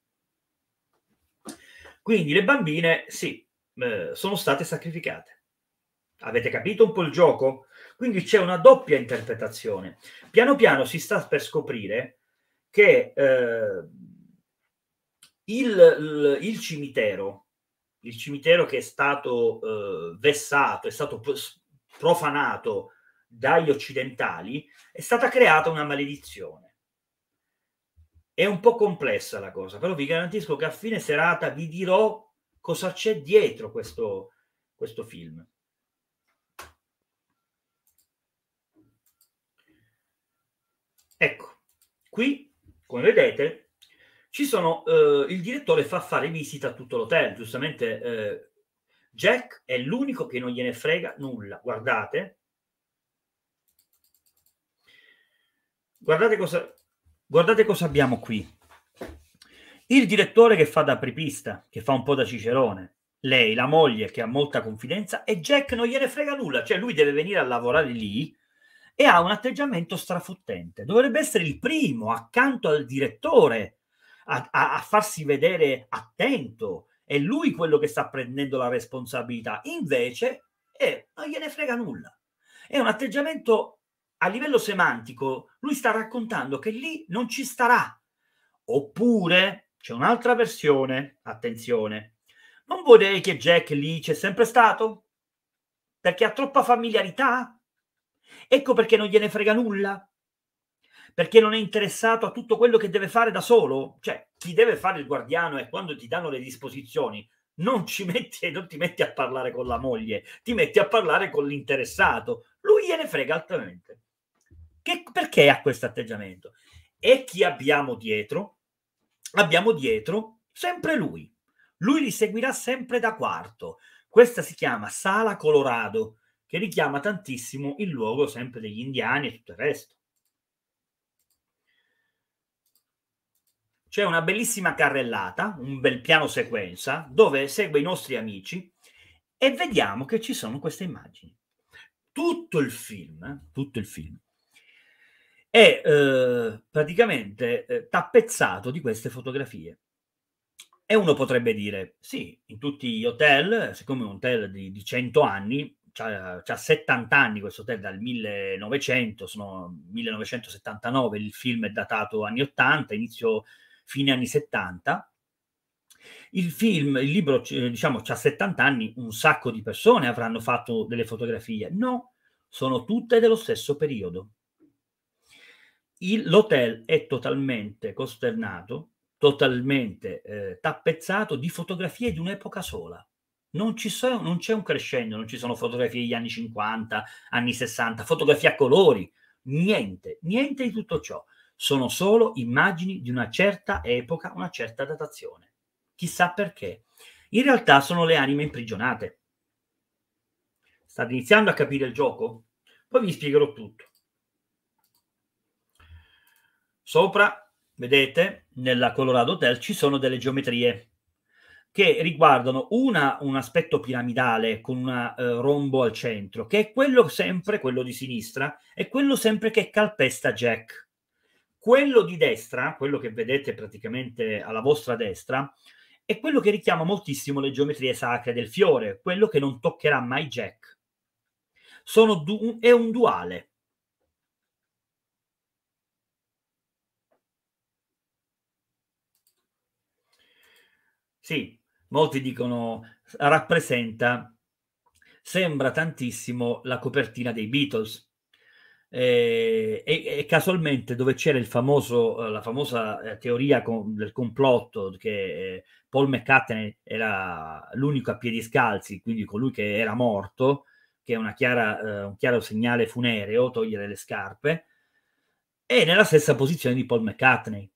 Speaker 1: Quindi le bambine, sì, eh, sono state sacrificate. Avete capito un po' il gioco? Quindi c'è una doppia interpretazione. Piano piano si sta per scoprire che eh, il, il, cimitero, il cimitero che è stato eh, vessato, è stato profanato dagli occidentali, è stata creata una maledizione. È un po' complessa la cosa, però vi garantisco che a fine serata vi dirò cosa c'è dietro questo, questo film. Ecco, qui come vedete, ci sono, eh, il direttore fa fare visita a tutto l'hotel, giustamente eh, Jack è l'unico che non gliene frega nulla, guardate, guardate cosa, guardate cosa abbiamo qui, il direttore che fa da apripista, che fa un po' da cicerone, lei, la moglie che ha molta confidenza e Jack non gliene frega nulla, cioè lui deve venire a lavorare lì e ha un atteggiamento strafottente. Dovrebbe essere il primo accanto al direttore a, a, a farsi vedere attento. È lui quello che sta prendendo la responsabilità. Invece eh, non gliene frega nulla. È un atteggiamento a livello semantico. Lui sta raccontando che lì non ci starà. Oppure c'è un'altra versione. Attenzione. Non vuol dire che Jack lì c'è sempre stato? Perché ha troppa familiarità? Ecco perché non gliene frega nulla, perché non è interessato a tutto quello che deve fare da solo. Cioè, chi deve fare il guardiano è quando ti danno le disposizioni. Non, metti, non ti metti a parlare con la moglie, ti metti a parlare con l'interessato. Lui gliene frega altamente. Che, perché ha questo atteggiamento? E chi abbiamo dietro? Abbiamo dietro sempre lui. Lui li seguirà sempre da quarto. Questa si chiama Sala Colorado che richiama tantissimo il luogo sempre degli indiani e tutto il resto. C'è una bellissima carrellata, un bel piano sequenza, dove segue i nostri amici e vediamo che ci sono queste immagini. Tutto il film, tutto il film è eh, praticamente eh, tappezzato di queste fotografie. E uno potrebbe dire, sì, in tutti gli hotel, siccome è un hotel di, di 100 anni, c'ha, c'ha 70 anni questo hotel dal 1900, sono 1979, il film è datato anni 80, inizio fine anni 70. Il film, il libro, diciamo, ha 70 anni, un sacco di persone avranno fatto delle fotografie. No, sono tutte dello stesso periodo. Il, l'hotel è totalmente costernato, totalmente eh, tappezzato di fotografie di un'epoca sola. Non, sono, non, c'è un crescendo, non ci sono fotografie degli anni 50, anni 60, fotografie a colori, niente, niente di tutto ciò. Sono solo immagini di una certa epoca, una certa datazione. Chissà perché. In realtà sono le anime imprigionate. State iniziando a capire il gioco? Poi vi spiegherò tutto. Sopra, vedete, nella Colorado Hotel ci sono delle geometrie che riguardano una, un aspetto piramidale con un uh, eh, rombo al centro, che è quello sempre, quello di sinistra, è quello sempre che calpesta Jack. Quello di destra, quello che vedete praticamente alla vostra destra, è quello che richiama moltissimo le geometrie sacre del fiore, quello che non toccherà mai Jack. Du- è un duale. Sì, molti dicono rappresenta, sembra tantissimo la copertina dei Beatles. E, eh, e, e casualmente dove c'era il famoso, eh, la famosa eh, teoria con, del complotto che Paul McCartney era l'unico a piedi scalzi, quindi colui che era morto, che è una chiara, eh, un chiaro segnale funereo, togliere le scarpe, è nella stessa posizione di Paul McCartney.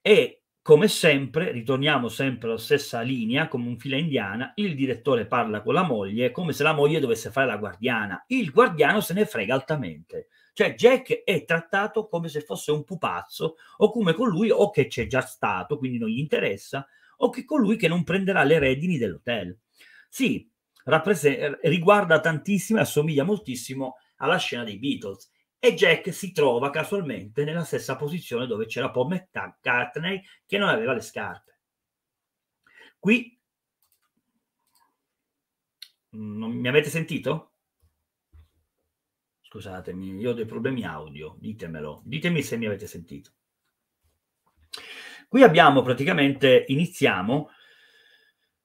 Speaker 1: E come sempre, ritorniamo sempre alla stessa linea, come un fila indiana, il direttore parla con la moglie come se la moglie dovesse fare la guardiana. Il guardiano se ne frega altamente. Cioè Jack è trattato come se fosse un pupazzo o come colui o che c'è già stato, quindi non gli interessa, o che colui che non prenderà le redini dell'hotel. Sì, riguarda tantissimo e assomiglia moltissimo alla scena dei Beatles e Jack si trova casualmente nella stessa posizione dove c'era Paul McCartney che non aveva le scarpe. Qui non, mi avete sentito? Scusatemi, io ho dei problemi audio, ditemelo, ditemi se mi avete sentito. Qui abbiamo praticamente, iniziamo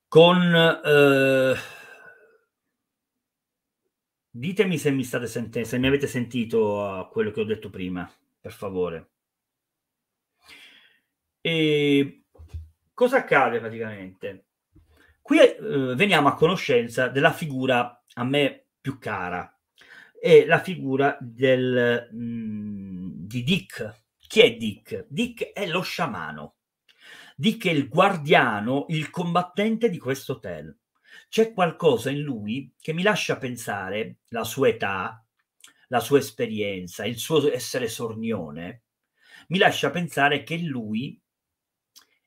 Speaker 1: con eh, Ditemi se mi state sentendo, se mi avete sentito eh, quello che ho detto prima, per favore. E cosa accade praticamente? Qui eh, veniamo a conoscenza della figura a me più cara, è la figura del, mh, mm, di Dick. Chi è Dick? Dick è lo sciamano. Dick è il guardiano, il combattente di questo hotel. C'è qualcosa in lui che mi lascia pensare la sua età, la sua esperienza, il suo essere sornione, mi lascia pensare che lui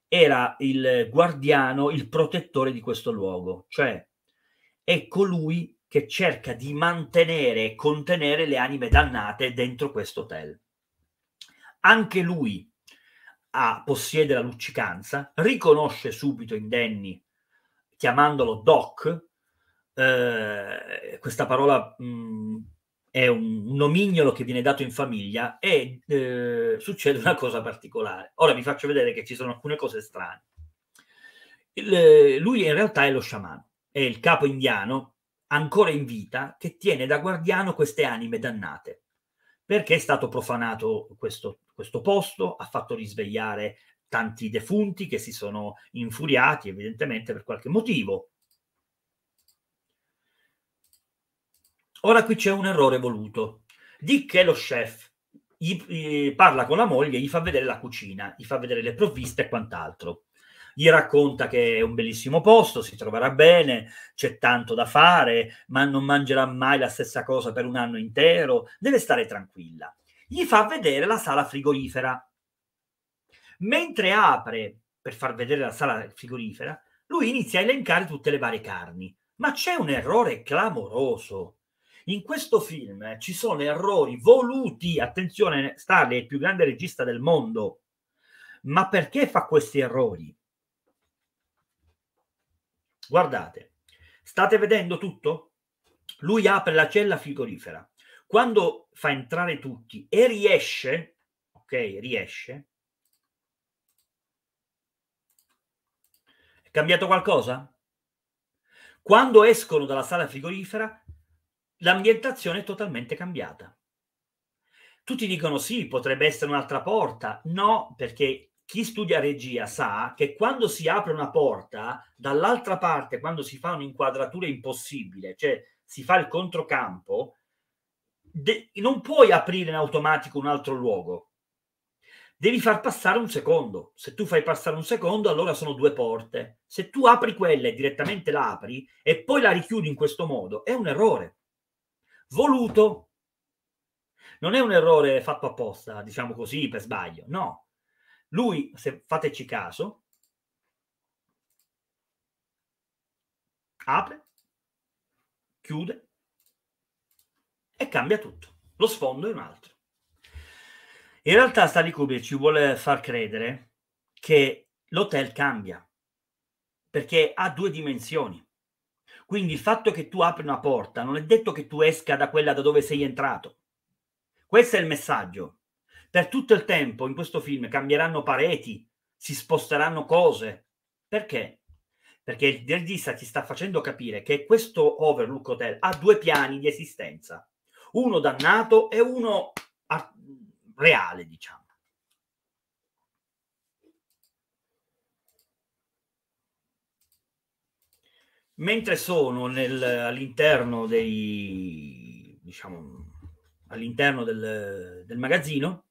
Speaker 1: era il guardiano, il protettore di questo luogo, cioè è colui che cerca di mantenere e contenere le anime dannate dentro questo hotel. Anche lui ha, possiede la luccicanza, riconosce subito in Danny chiamandolo doc, eh, questa parola mh, mm, è un nomignolo che viene dato in famiglia e eh, succede una cosa particolare. Ora vi faccio vedere che ci sono alcune cose strane. Il, eh, lui in realtà è lo sciamano, è il capo indiano ancora in vita che tiene da guardiano queste anime dannate perché è stato profanato questo, questo posto, ha fatto risvegliare tanti defunti che si sono infuriati evidentemente per qualche motivo. Ora qui c'è un errore voluto. Dick è lo chef, gli, eh, parla con la moglie, gli fa vedere la cucina, gli fa vedere le provviste e quant'altro. Gli racconta che è un bellissimo posto, si troverà bene, c'è tanto da fare, ma non mangerà mai la stessa cosa per un anno intero, deve stare tranquilla. Gli fa vedere la sala frigorifera Mentre apre per far vedere la sala frigorifera, lui inizia a elencare tutte le varie carni. Ma c'è un errore clamoroso. In questo film ci sono errori voluti. Attenzione, Stanley è il più grande regista del mondo. Ma perché fa questi errori? Guardate, state vedendo tutto? Lui apre la cella frigorifera. Quando fa entrare tutti e riesce, ok, riesce, Cambiato qualcosa? Quando escono dalla sala frigorifera, l'ambientazione è totalmente cambiata. Tutti dicono sì, potrebbe essere un'altra porta. No, perché chi studia regia sa che quando si apre una porta, dall'altra parte, quando si fa un'inquadratura impossibile, cioè si fa il controcampo, de- non puoi aprire in automatico un altro luogo devi far passare un secondo. Se tu fai passare un secondo, allora sono due porte. Se tu apri quella e direttamente la apri e poi la richiudi in questo modo, è un errore. Voluto. Non è un errore fatto apposta, diciamo così, per sbaglio. No. Lui, se fateci caso, apre, chiude e cambia tutto. Lo sfondo è un altro. In realtà Stanley Kubrick ci vuole far credere che l'hotel cambia perché ha due dimensioni. Quindi il fatto che tu apri una porta non è detto che tu esca da quella da dove sei entrato. Questo è il messaggio. Per tutto il tempo in questo film cambieranno pareti, si sposteranno cose. Perché? Perché il regista ti sta facendo capire che questo Overlook Hotel ha due piani di esistenza. Uno dannato e uno reale, diciamo. Mentre sono nel, all'interno dei diciamo all'interno del, del magazzino,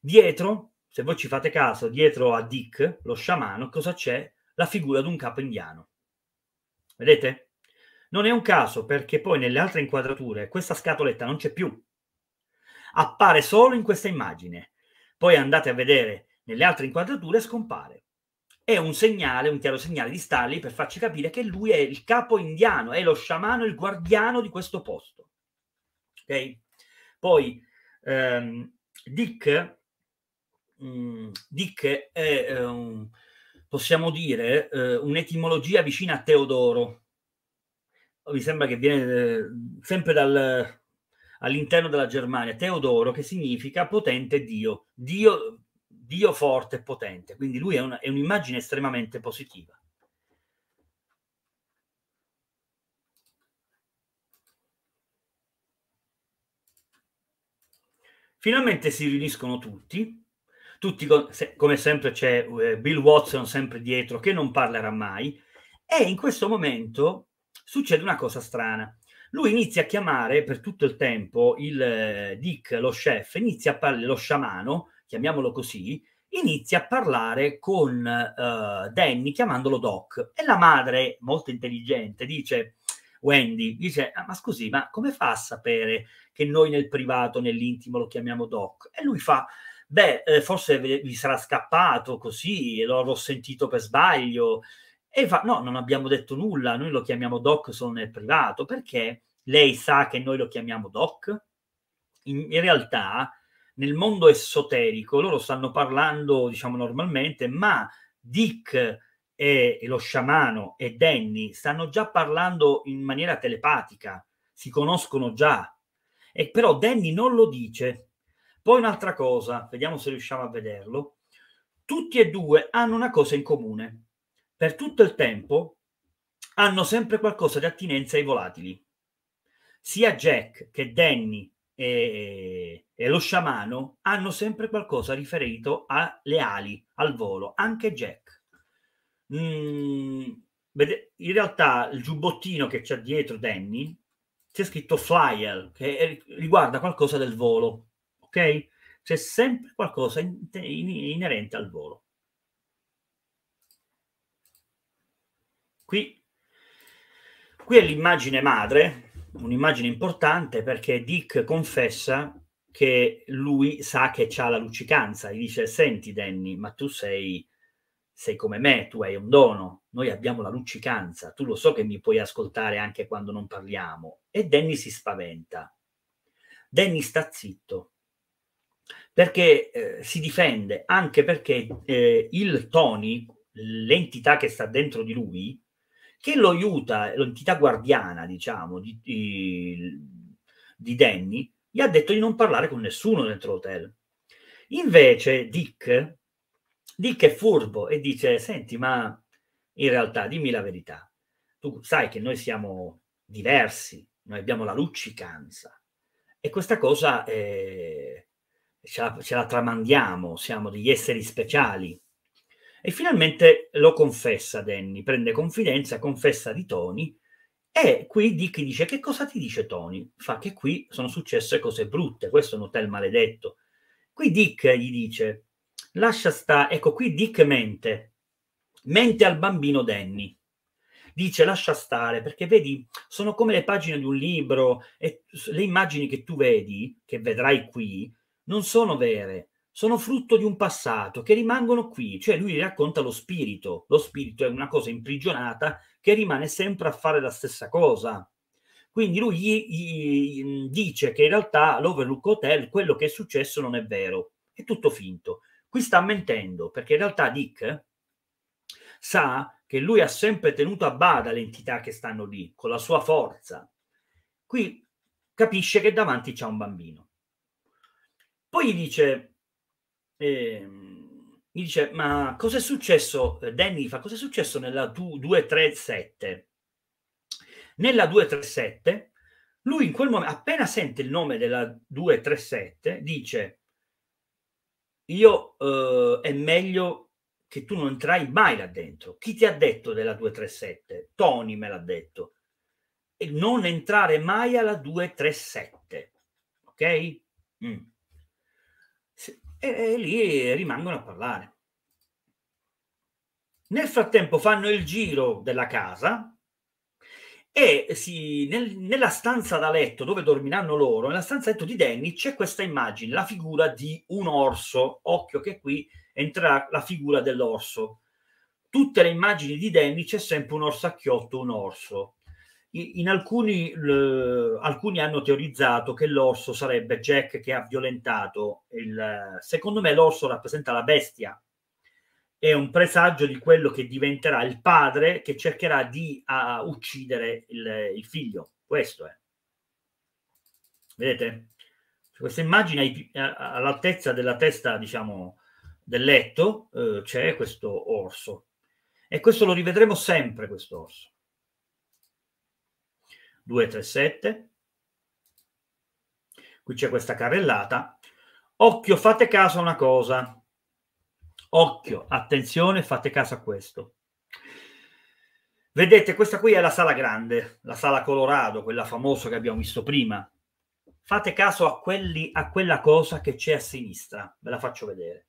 Speaker 1: dietro, se voi ci fate caso, dietro a Dick, lo sciamano, cosa c'è? La figura di un capo indiano. Vedete? Non è un caso perché poi nelle altre inquadrature questa scatoletta non c'è più appare solo in questa immagine, poi andate a vedere nelle altre inquadrature e scompare. È un segnale, un chiaro segnale di Stanley per farci capire che lui è il capo indiano, è lo sciamano, il guardiano di questo posto. Ok? Poi ehm, Dick, mh, mm, Dick è, eh, possiamo dire, eh, un'etimologia vicina a Teodoro. Mi sembra che viene eh, sempre dal, all'interno della Germania, Teodoro, che significa potente Dio, Dio, Dio forte e potente. Quindi lui è, una, è un'immagine estremamente positiva. Finalmente si riuniscono tutti, tutti come sempre c'è eh, Bill Watson sempre dietro che non parlerà mai e in questo momento succede una cosa strana lui inizia a chiamare per tutto il tempo il eh, Dick, lo chef, inizia a parlare, lo sciamano, chiamiamolo così, inizia a parlare con eh, Danny chiamandolo Doc. E la madre, molto intelligente, dice, Wendy, dice, ah, ma scusi, ma come fa a sapere che noi nel privato, nell'intimo lo chiamiamo Doc? E lui fa, beh, eh, forse vi sarà scappato così, l'ho sentito per sbaglio, e fa, no, non abbiamo detto nulla, noi lo chiamiamo doc solo nel privato, perché lei sa che noi lo chiamiamo doc? In, in realtà, nel mondo esoterico, loro stanno parlando, diciamo, normalmente, ma Dick e, e lo sciamano e Danny stanno già parlando in maniera telepatica, si conoscono già, e però Danny non lo dice. Poi un'altra cosa, vediamo se riusciamo a vederlo. Tutti e due hanno una cosa in comune, per tutto il tempo hanno sempre qualcosa di attinenza ai volatili. Sia Jack che Danny e, e lo sciamano hanno sempre qualcosa riferito alle ali, al volo, anche Jack. Mm, in realtà il giubbottino che c'è dietro Danny c'è scritto flyer, che riguarda qualcosa del volo, ok? C'è sempre qualcosa in, in, inerente al volo. Qui, qui è l'immagine madre, un'immagine importante perché Dick confessa che lui sa che ha la luccicanza, gli dice senti Danny, ma tu sei, sei come me, tu hai un dono, noi abbiamo la luccicanza, tu lo so che mi puoi ascoltare anche quando non parliamo. E Danny si spaventa. Danny sta zitto perché eh, si difende anche perché eh, il Tony, l'entità che sta dentro di lui, che lo aiuta, l'entità guardiana, diciamo, di, di, di Danny, gli ha detto di non parlare con nessuno dentro l'hotel. Invece Dick, Dick è furbo e dice, senti, ma in realtà dimmi la verità, tu sai che noi siamo diversi, noi abbiamo la luccicanza e questa cosa eh, ce, la, ce la tramandiamo, siamo degli esseri speciali e finalmente lo confessa Danny, prende confidenza, confessa di Tony e qui Dick dice che cosa ti dice Tony? Fa che qui sono successe cose brutte, questo è un hotel maledetto. Qui Dick gli dice, lascia stare, ecco qui Dick mente, mente al bambino Danny. Dice lascia stare perché vedi, sono come le pagine di un libro e le immagini che tu vedi, che vedrai qui, non sono vere, sono frutto di un passato, che rimangono qui, cioè lui racconta lo spirito, lo spirito è una cosa imprigionata che rimane sempre a fare la stessa cosa. Quindi lui gli, gli dice che in realtà l'Overlook Hotel quello che è successo non è vero, è tutto finto. Qui sta mentendo, perché in realtà Dick sa che lui ha sempre tenuto a bada le entità che stanno lì, con la sua forza. Qui capisce che davanti c'è un bambino. Poi gli dice, eh, mi dice, ma cosa è successo, eh, Danny fa, cosa è successo nella 237? Nella 237, lui in quel momento, appena sente il nome della 237, dice, io eh, è meglio che tu non entrai mai là dentro. Chi ti ha detto della 237? Tony me l'ha detto. E non entrare mai alla 237. Ok? Mm e, e lì rimangono a parlare. Nel frattempo fanno il giro della casa e si, nel, nella stanza da letto dove dormiranno loro, nella stanza da letto di Danny c'è questa immagine, la figura di un orso. Occhio che qui entra la figura dell'orso. Tutte le immagini di Danny c'è sempre un orsacchiotto, un orso in alcuni, eh, alcuni, hanno teorizzato che l'orso sarebbe Jack che ha violentato il... Secondo me l'orso rappresenta la bestia, è un presagio di quello che diventerà il padre che cercherà di a, uccidere il, il, figlio. Questo è. Vedete? Questa immagine all'altezza della testa, diciamo, del letto eh, c'è questo orso. E questo lo rivedremo sempre, questo orso. 237. Qui c'è questa carrellata. Occhio, fate caso a una cosa. Occhio, attenzione, fate caso a questo. Vedete, questa qui è la sala grande, la sala Colorado, quella famosa che abbiamo visto prima. Fate caso a, quelli, a quella cosa che c'è a sinistra, ve la faccio vedere.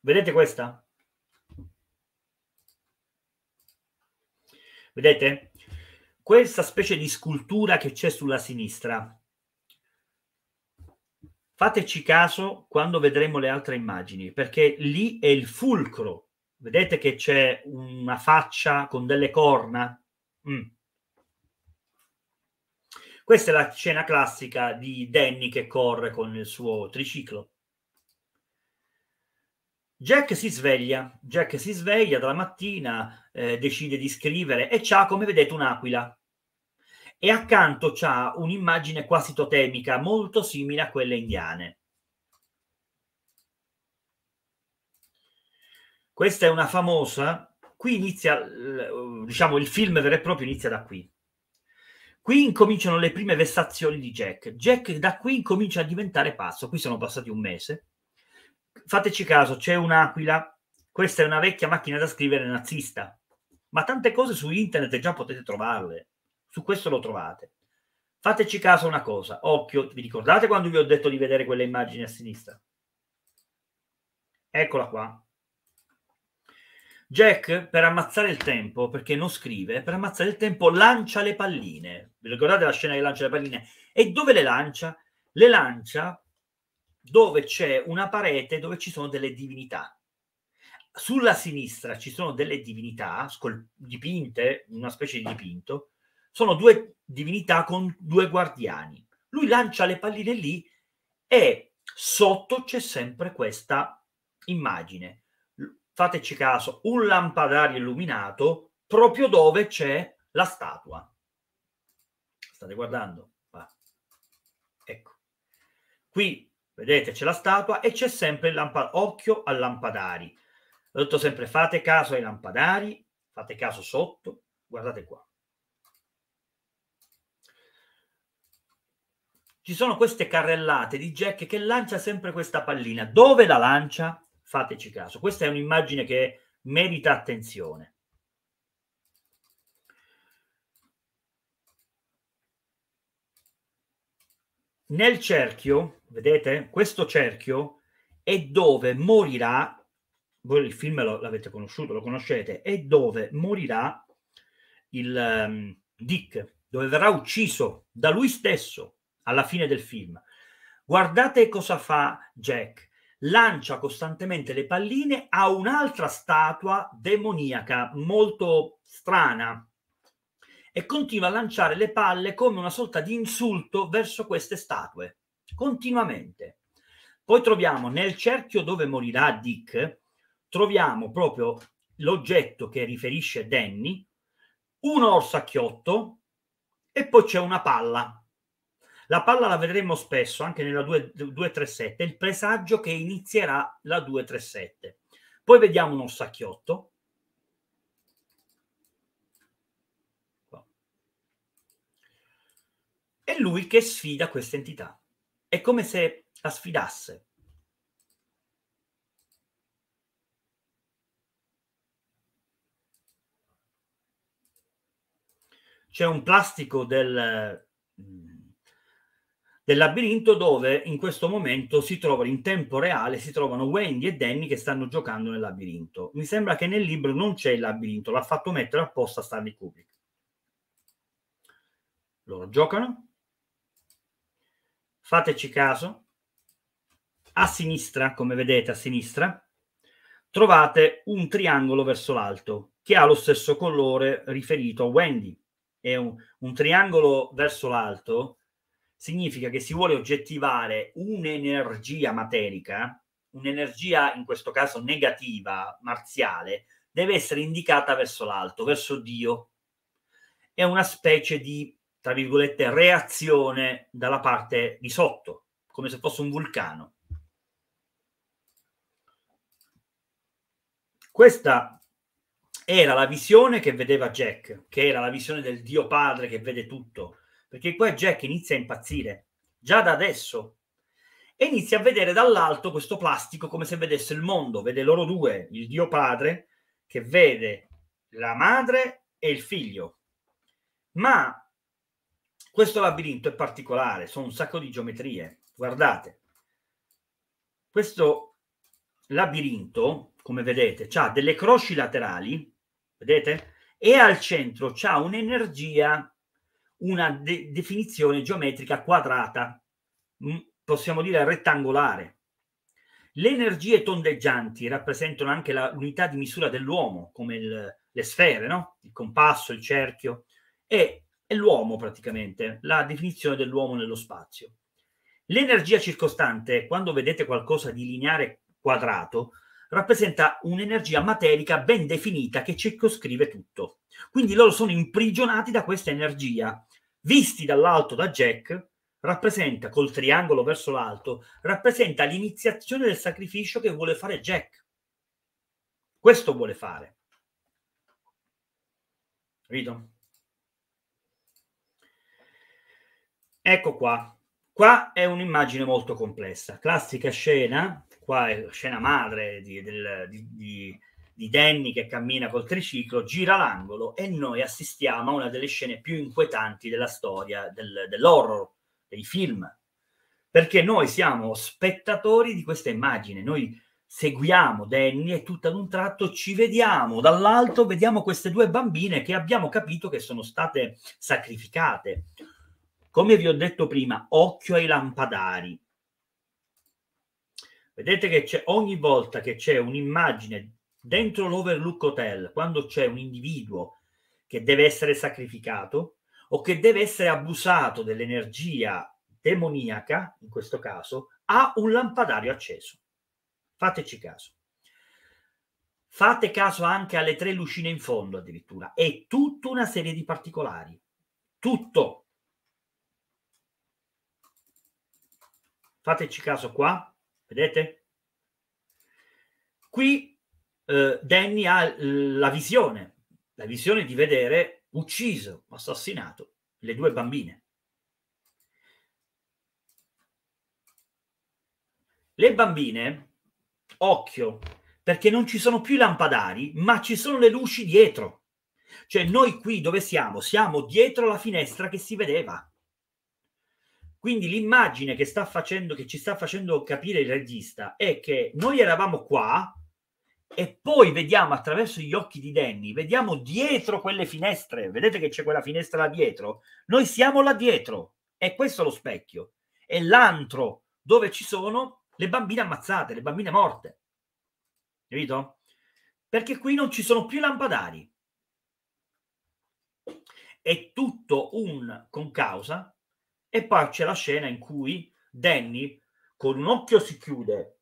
Speaker 1: Vedete questa? Vedete? Questa specie di scultura che c'è sulla sinistra. Fateci caso quando vedremo le altre immagini, perché lì è il fulcro. Vedete che c'è una faccia con delle corna? Mm. Questa è la scena classica di Danny che corre con il suo triciclo. Jack si sveglia, Jack si sveglia dalla mattina, eh, decide di scrivere e ha, come vedete, un'aquila. E accanto c'ha un'immagine quasi totemica, molto simile a quelle indiane. Questa è una famosa, qui inizia, diciamo, il film vero e proprio inizia da qui. Qui incominciano le prime vessazioni di Jack. Jack da qui incomincia a diventare pazzo, qui sono passati un mese fateci caso, c'è un'aquila, questa è una vecchia macchina da scrivere nazista, ma tante cose su internet già potete trovarle, su questo lo trovate. Fateci caso una cosa, occhio, vi ricordate quando vi ho detto di vedere quelle immagini a sinistra? Eccola qua. Jack, per ammazzare il tempo, perché non scrive, per ammazzare il tempo lancia le palline. Vi ricordate la scena che lancia le palline? E dove le lancia? Le lancia dove c'è una parete dove ci sono delle divinità. Sulla sinistra ci sono delle divinità scol- dipinte, una specie di dipinto. Sono due divinità con due guardiani. Lui lancia le palline lì e sotto c'è sempre questa immagine. Fateci caso, un lampadario illuminato proprio dove c'è la statua. State guardando? Va. Ecco. Qui Vedete, c'è la statua e c'è sempre il lampa- occhio al lampadari. Ho detto sempre fate caso ai lampadari, fate caso sotto, guardate qua. Ci sono queste carrellate di Jack che lancia sempre questa pallina. Dove la lancia? Fateci caso. Questa è un'immagine che merita attenzione. nel cerchio, vedete, questo cerchio è dove morirà, voi il film lo, l'avete conosciuto, lo conoscete, è dove morirà il um, Dick, dove verrà ucciso da lui stesso alla fine del film. Guardate cosa fa Jack. Lancia costantemente le palline a un'altra statua demoniaca molto strana, e continua a lanciare le palle come una sorta di insulto verso queste statue, continuamente. Poi troviamo nel cerchio dove morirà Dick, troviamo proprio l'oggetto che riferisce Danny, un orso a chiotto e poi c'è una palla. La palla la vedremo spesso anche nella 237, il presagio che inizierà la 237. Poi vediamo un orsacchiotto, È lui che sfida questa entità. È come se la sfidasse. C'è un plastico del, mm, del labirinto dove in questo momento si trovano in tempo reale si trovano Wendy e Danny che stanno giocando nel labirinto. Mi sembra che nel libro non c'è il labirinto, l'ha fatto mettere apposta Stanley Kubrick. Loro giocano fateci caso, a sinistra, come vedete a sinistra, trovate un triangolo verso l'alto che ha lo stesso colore riferito a Wendy. È un, un triangolo verso l'alto significa che si vuole oggettivare un'energia materica, un'energia in questo caso negativa, marziale, deve essere indicata verso l'alto, verso Dio. È una specie di tra virgolette, reazione dalla parte di sotto, come se fosse un vulcano. Questa era la visione che vedeva Jack, che era la visione del Dio Padre che vede tutto, perché poi Jack inizia a impazzire, già da adesso, e inizia a vedere dall'alto questo plastico come se vedesse il mondo, vede loro due, il Dio Padre che vede la madre e il figlio, ma questo labirinto è particolare, sono un sacco di geometrie. Guardate, questo labirinto, come vedete, ha delle croci laterali, vedete? E al centro c'ha un'energia, una de- definizione geometrica quadrata, mh, mm, possiamo dire rettangolare. Le energie tondeggianti rappresentano anche la, l'unità di misura dell'uomo, come il, le sfere, no? il compasso, il cerchio, e è l'uomo praticamente, la definizione dell'uomo nello spazio. L'energia circostante, quando vedete qualcosa di lineare quadrato, rappresenta un'energia materica ben definita che circoscrive tutto. Quindi loro sono imprigionati da questa energia. Visti dall'alto da Jack, rappresenta col triangolo verso l'alto, rappresenta l'iniziazione del sacrificio che vuole fare Jack. Questo vuole fare. Capito? Ecco qua. Qua è un'immagine molto complessa. Classica scena, qua è scena madre di, del, di, di, di Danny che cammina col triciclo, gira l'angolo e noi assistiamo a una delle scene più inquietanti della storia del, dell'horror, dei film. Perché noi siamo spettatori di questa immagine, noi seguiamo Danny e tutto ad un tratto ci vediamo dall'alto, vediamo queste due bambine che abbiamo capito che sono state sacrificate come vi ho detto prima, occhio ai lampadari. Vedete che c'è, ogni volta che c'è un'immagine dentro l'Overlook Hotel, quando c'è un individuo che deve essere sacrificato o che deve essere abusato dell'energia demoniaca, in questo caso, ha un lampadario acceso. Fateci caso. Fate caso anche alle tre lucine in fondo addirittura. È tutta una serie di particolari. Tutto. Fateci caso qua, vedete? Qui eh, Danny ha la visione, la visione di vedere ucciso, assassinato, le due bambine. Le bambine, occhio, perché non ci sono più i lampadari, ma ci sono le luci dietro. Cioè noi qui dove siamo? Siamo dietro la finestra che si vedeva. Quindi l'immagine che, sta facendo, che ci sta facendo capire il regista è che noi eravamo qua e poi vediamo attraverso gli occhi di Danny, vediamo dietro quelle finestre, vedete che c'è quella finestra là dietro? Noi siamo là dietro, è questo lo specchio, è l'antro dove ci sono le bambine ammazzate, le bambine morte. Capito? Perché qui non ci sono più lampadari. È tutto un con causa e poi c'è la scena in cui Danny con un occhio si chiude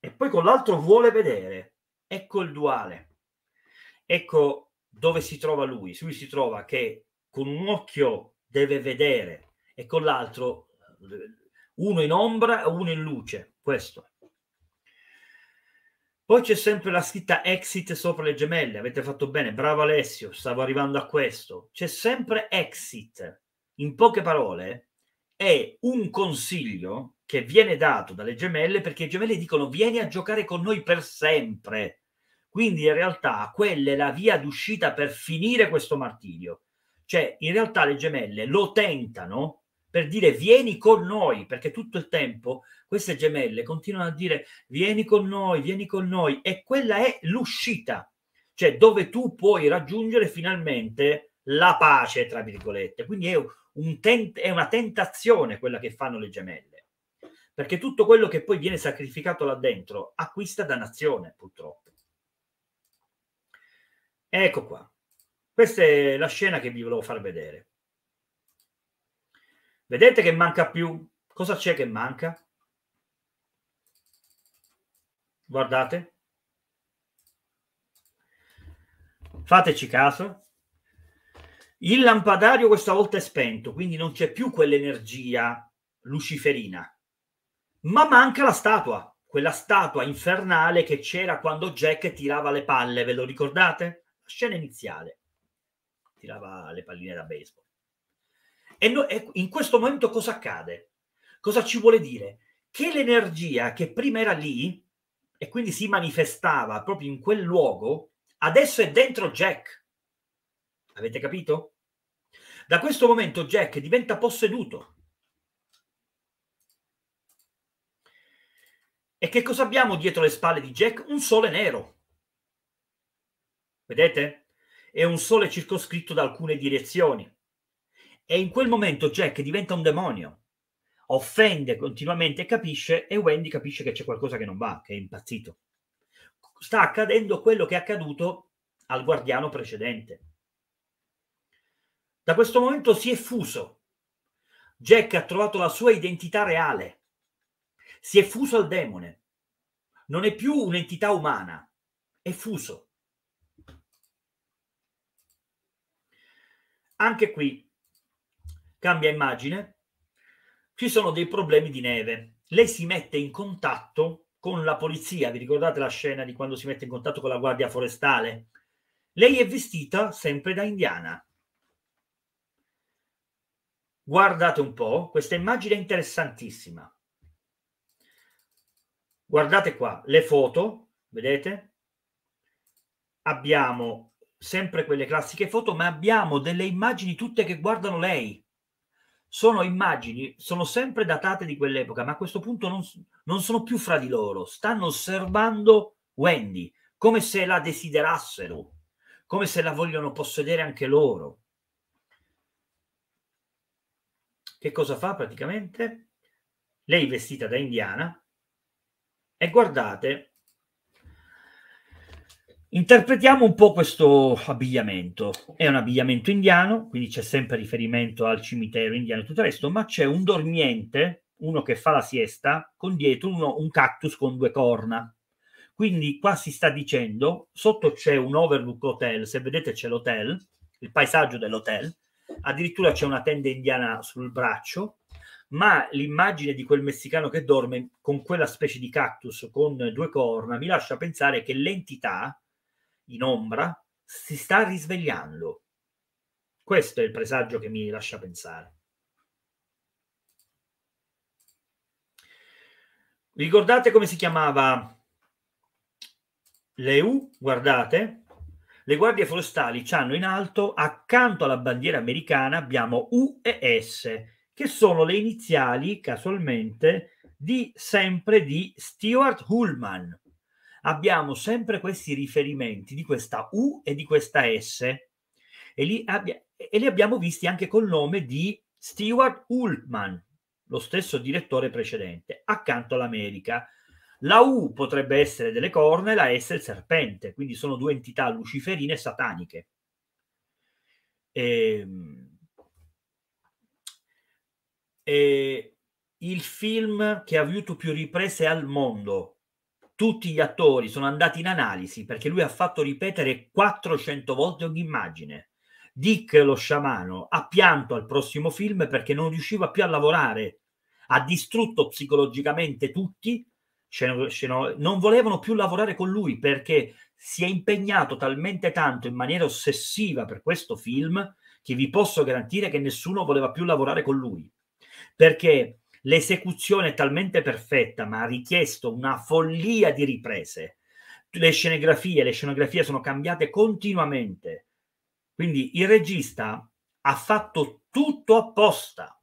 Speaker 1: e poi con l'altro vuole vedere. Ecco il duale. Ecco dove si trova lui. Lui si trova che con un occhio deve vedere e con l'altro uno in ombra e uno in luce. Questo. Poi c'è sempre la scritta exit sopra le gemelle. Avete fatto bene, bravo Alessio, stavo arrivando a questo. C'è sempre exit. In poche parole, è un consiglio che viene dato dalle gemelle perché le gemelle dicono vieni a giocare con noi per sempre. Quindi in realtà quella è la via d'uscita per finire questo martirio. Cioè, in realtà le gemelle lo tentano per dire vieni con noi, perché tutto il tempo queste gemelle continuano a dire vieni con noi, vieni con noi, e quella è l'uscita, cioè dove tu puoi raggiungere finalmente la pace, tra virgolette. Quindi è un tent- è una tentazione quella che fanno le gemelle, perché tutto quello che poi viene sacrificato là dentro acquista dannazione, purtroppo. Ecco qua. Questa è la scena che vi volevo far vedere. Vedete che manca più? Cosa c'è che manca? Guardate. Fateci caso. Il lampadario questa volta è spento, quindi non c'è più quell'energia luciferina, ma manca la statua, quella statua infernale che c'era quando Jack tirava le palle, ve lo ricordate? La scena iniziale, tirava le palline da baseball. E, no, e in questo momento cosa accade? Cosa ci vuole dire? Che l'energia che prima era lì e quindi si manifestava proprio in quel luogo, adesso è dentro Jack Avete capito? Da questo momento Jack diventa posseduto. E che cosa abbiamo dietro le spalle di Jack? Un sole nero. Vedete? È un sole circoscritto da alcune direzioni. E in quel momento Jack diventa un demonio. Offende continuamente, capisce, e Wendy capisce che c'è qualcosa che non va, che è impazzito. Sta accadendo quello che è accaduto al guardiano precedente. Da questo momento si è fuso. Jack ha trovato la sua identità reale. Si è fuso al demone. Non è più un'entità umana, è fuso. Anche qui cambia immagine. Ci sono dei problemi di neve. Lei si mette in contatto con la polizia. Vi ricordate la scena di quando si mette in contatto con la guardia forestale? Lei è vestita sempre da indiana Guardate un po', questa immagine è interessantissima. Guardate qua, le foto, vedete? Abbiamo sempre quelle classiche foto, ma abbiamo delle immagini tutte che guardano lei. Sono immagini, sono sempre datate di quell'epoca, ma a questo punto non, non sono più fra di loro, stanno osservando Wendy, come se la desiderassero, come se la vogliono possedere anche loro. Che cosa fa praticamente? Lei vestita da indiana e guardate, interpretiamo un po' questo abbigliamento. È un abbigliamento indiano, quindi c'è sempre riferimento al cimitero indiano e tutto il resto, ma c'è un dormiente, uno che fa la siesta, con dietro uno, un cactus con due corna. Quindi qua si sta dicendo, sotto c'è un overlook hotel, se vedete c'è l'hotel, il paesaggio dell'hotel, addirittura c'è una tenda indiana sul braccio, ma l'immagine di quel messicano che dorme con quella specie di cactus con due corna mi lascia pensare che l'entità in ombra si sta risvegliando. Questo è il presagio che mi lascia pensare. Ricordate come si chiamava Leu? Guardate, le guardie forestali ci hanno in alto, accanto alla bandiera americana, abbiamo U e S, che sono le iniziali, casualmente, di sempre di Stuart Hullman. Abbiamo sempre questi riferimenti di questa U e di questa S, e li, abbia, e li abbiamo visti anche col nome di Stuart Hullman, lo stesso direttore precedente, accanto all'America la U potrebbe essere delle corna e la S il serpente, quindi sono due entità luciferine sataniche. E, ehm, e, il film che ha avuto più riprese al mondo, tutti gli attori sono andati in analisi perché lui ha fatto ripetere 400 volte ogni immagine. Dick lo sciamano ha pianto al prossimo film perché non riusciva più a lavorare, ha distrutto psicologicamente tutti Sceno, sceno, non volevano più lavorare con lui perché si è impegnato talmente tanto in maniera ossessiva per questo film che vi posso garantire che nessuno voleva più lavorare con lui perché l'esecuzione è talmente perfetta ma ha richiesto una follia di riprese le scenografie le scenografie sono cambiate continuamente quindi il regista ha fatto tutto apposta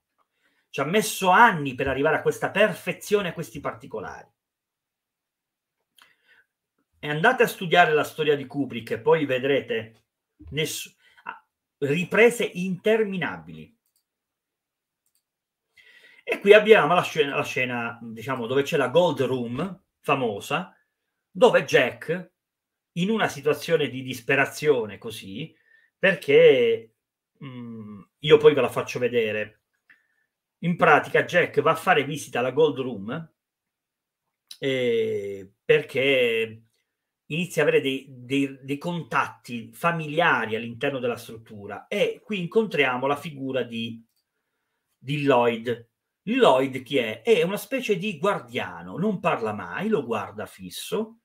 Speaker 1: ci ha messo anni per arrivare a questa perfezione a questi particolari e andate a studiare la storia di Kubrick e poi vedrete ness- riprese interminabili. E qui abbiamo la scena, la scena, diciamo, dove c'è la Gold Room famosa, dove Jack, in una situazione di disperazione così, perché mh, mm, io poi ve la faccio vedere, in pratica Jack va a fare visita alla Gold Room eh, perché inizia ad avere dei, dei, dei, contatti familiari all'interno della struttura e qui incontriamo la figura di, di Lloyd. Lloyd chi è? È una specie di guardiano, non parla mai, lo guarda fisso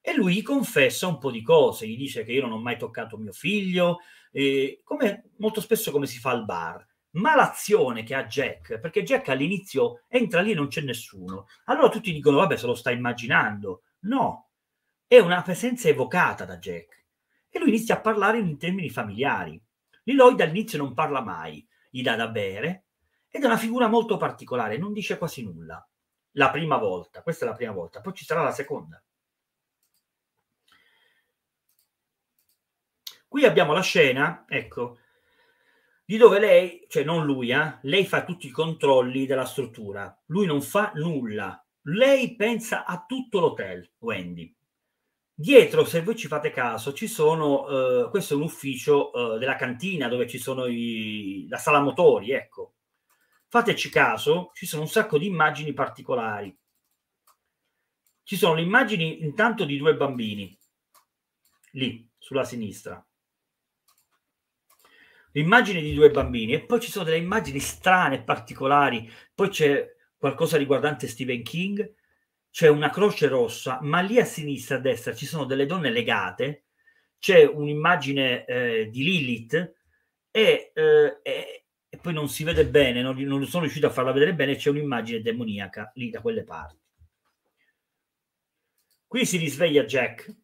Speaker 1: e lui gli confessa un po' di cose, gli dice che io non ho mai toccato mio figlio, eh, come, molto spesso come si fa al bar. Ma l'azione che ha Jack, perché Jack all'inizio entra lì e non c'è nessuno, allora tutti dicono vabbè se lo sta immaginando. No, è una presenza evocata da Jack e lui inizia a parlare in termini familiari. Liloid all'inizio non parla mai, gli dà da bere ed è una figura molto particolare, non dice quasi nulla. La prima volta, questa è la prima volta, poi ci sarà la seconda. Qui abbiamo la scena, ecco, di dove lei, cioè non lui, eh, lei fa tutti i controlli della struttura, lui non fa nulla, lei pensa a tutto l'hotel, Wendy. Dietro, se voi ci fate caso, ci sono, eh, questo è un ufficio eh, della cantina dove ci sono i, la sala motori, ecco. Fateci caso, ci sono un sacco di immagini particolari. Ci sono le immagini intanto di due bambini, lì, sulla sinistra l'immagine di due bambini e poi ci sono delle immagini strane, particolari, poi c'è qualcosa riguardante Stephen King, c'è una croce rossa, ma lì a sinistra, a destra ci sono delle donne legate, c'è un'immagine eh, di Lilith e, eh, e, e, poi non si vede bene, non, non sono riuscito a farla vedere bene, c'è un'immagine demoniaca lì da quelle parti. Qui si risveglia Jack.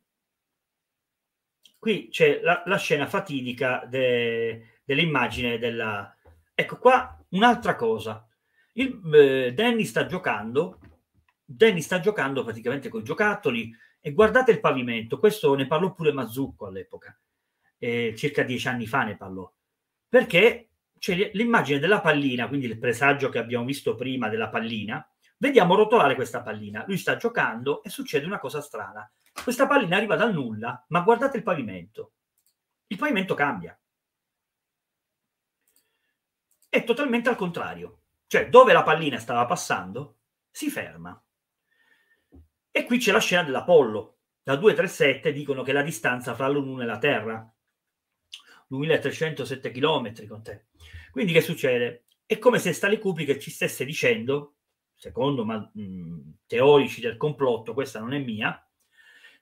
Speaker 1: Qui c'è la, la scena fatidica de, dell'immagine della... Ecco qua un'altra cosa. Il, eh, Danny sta giocando Danny sta giocando praticamente con i giocattoli e guardate il pavimento, questo ne parlò pure Mazzucco all'epoca, eh, circa dieci anni fa ne parlò, perché c'è l'immagine della pallina, quindi il presagio che abbiamo visto prima della pallina, vediamo rotolare questa pallina, lui sta giocando e succede una cosa strana, questa pallina arriva dal nulla, ma guardate il pavimento, il pavimento cambia, è totalmente al contrario, cioè dove la pallina stava passando si ferma e qui c'è la scena dell'Apollo. Da 237 dicono che la distanza fra la Luna e la Terra, 2307 km con te. Quindi che succede? È come se Stanley Kubrick ci stesse dicendo, secondo ma, mh, mm, teorici del complotto, questa non è mia,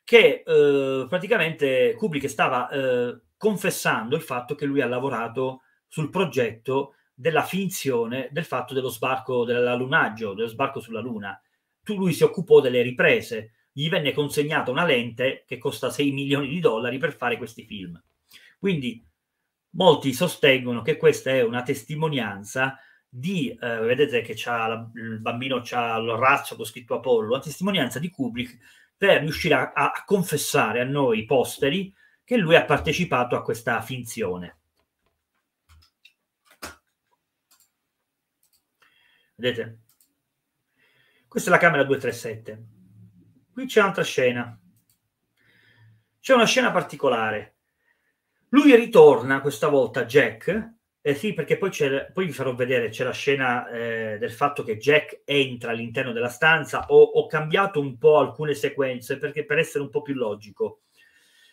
Speaker 1: che eh, praticamente Kubrick stava eh, confessando il fatto che lui ha lavorato sul progetto della finzione del fatto dello sbarco dell'allunaggio, dello sbarco sulla Luna tu, lui si occupò delle riprese, gli venne consegnata una lente che costa 6 milioni di dollari per fare questi film. Quindi molti sostengono che questa è una testimonianza di, eh, vedete che la, il bambino ha razzo con scritto Apollo, una testimonianza di Kubrick per riuscire a, a confessare a noi posteri che lui ha partecipato a questa finzione. Vedete, questa è la camera 237. Qui c'è un'altra scena. C'è una scena particolare. Lui ritorna questa volta, Jack, eh sì, perché poi, poi, vi farò vedere, c'è la scena eh, del fatto che Jack entra all'interno della stanza. Ho, ho, cambiato un po' alcune sequenze perché, per essere un po' più logico.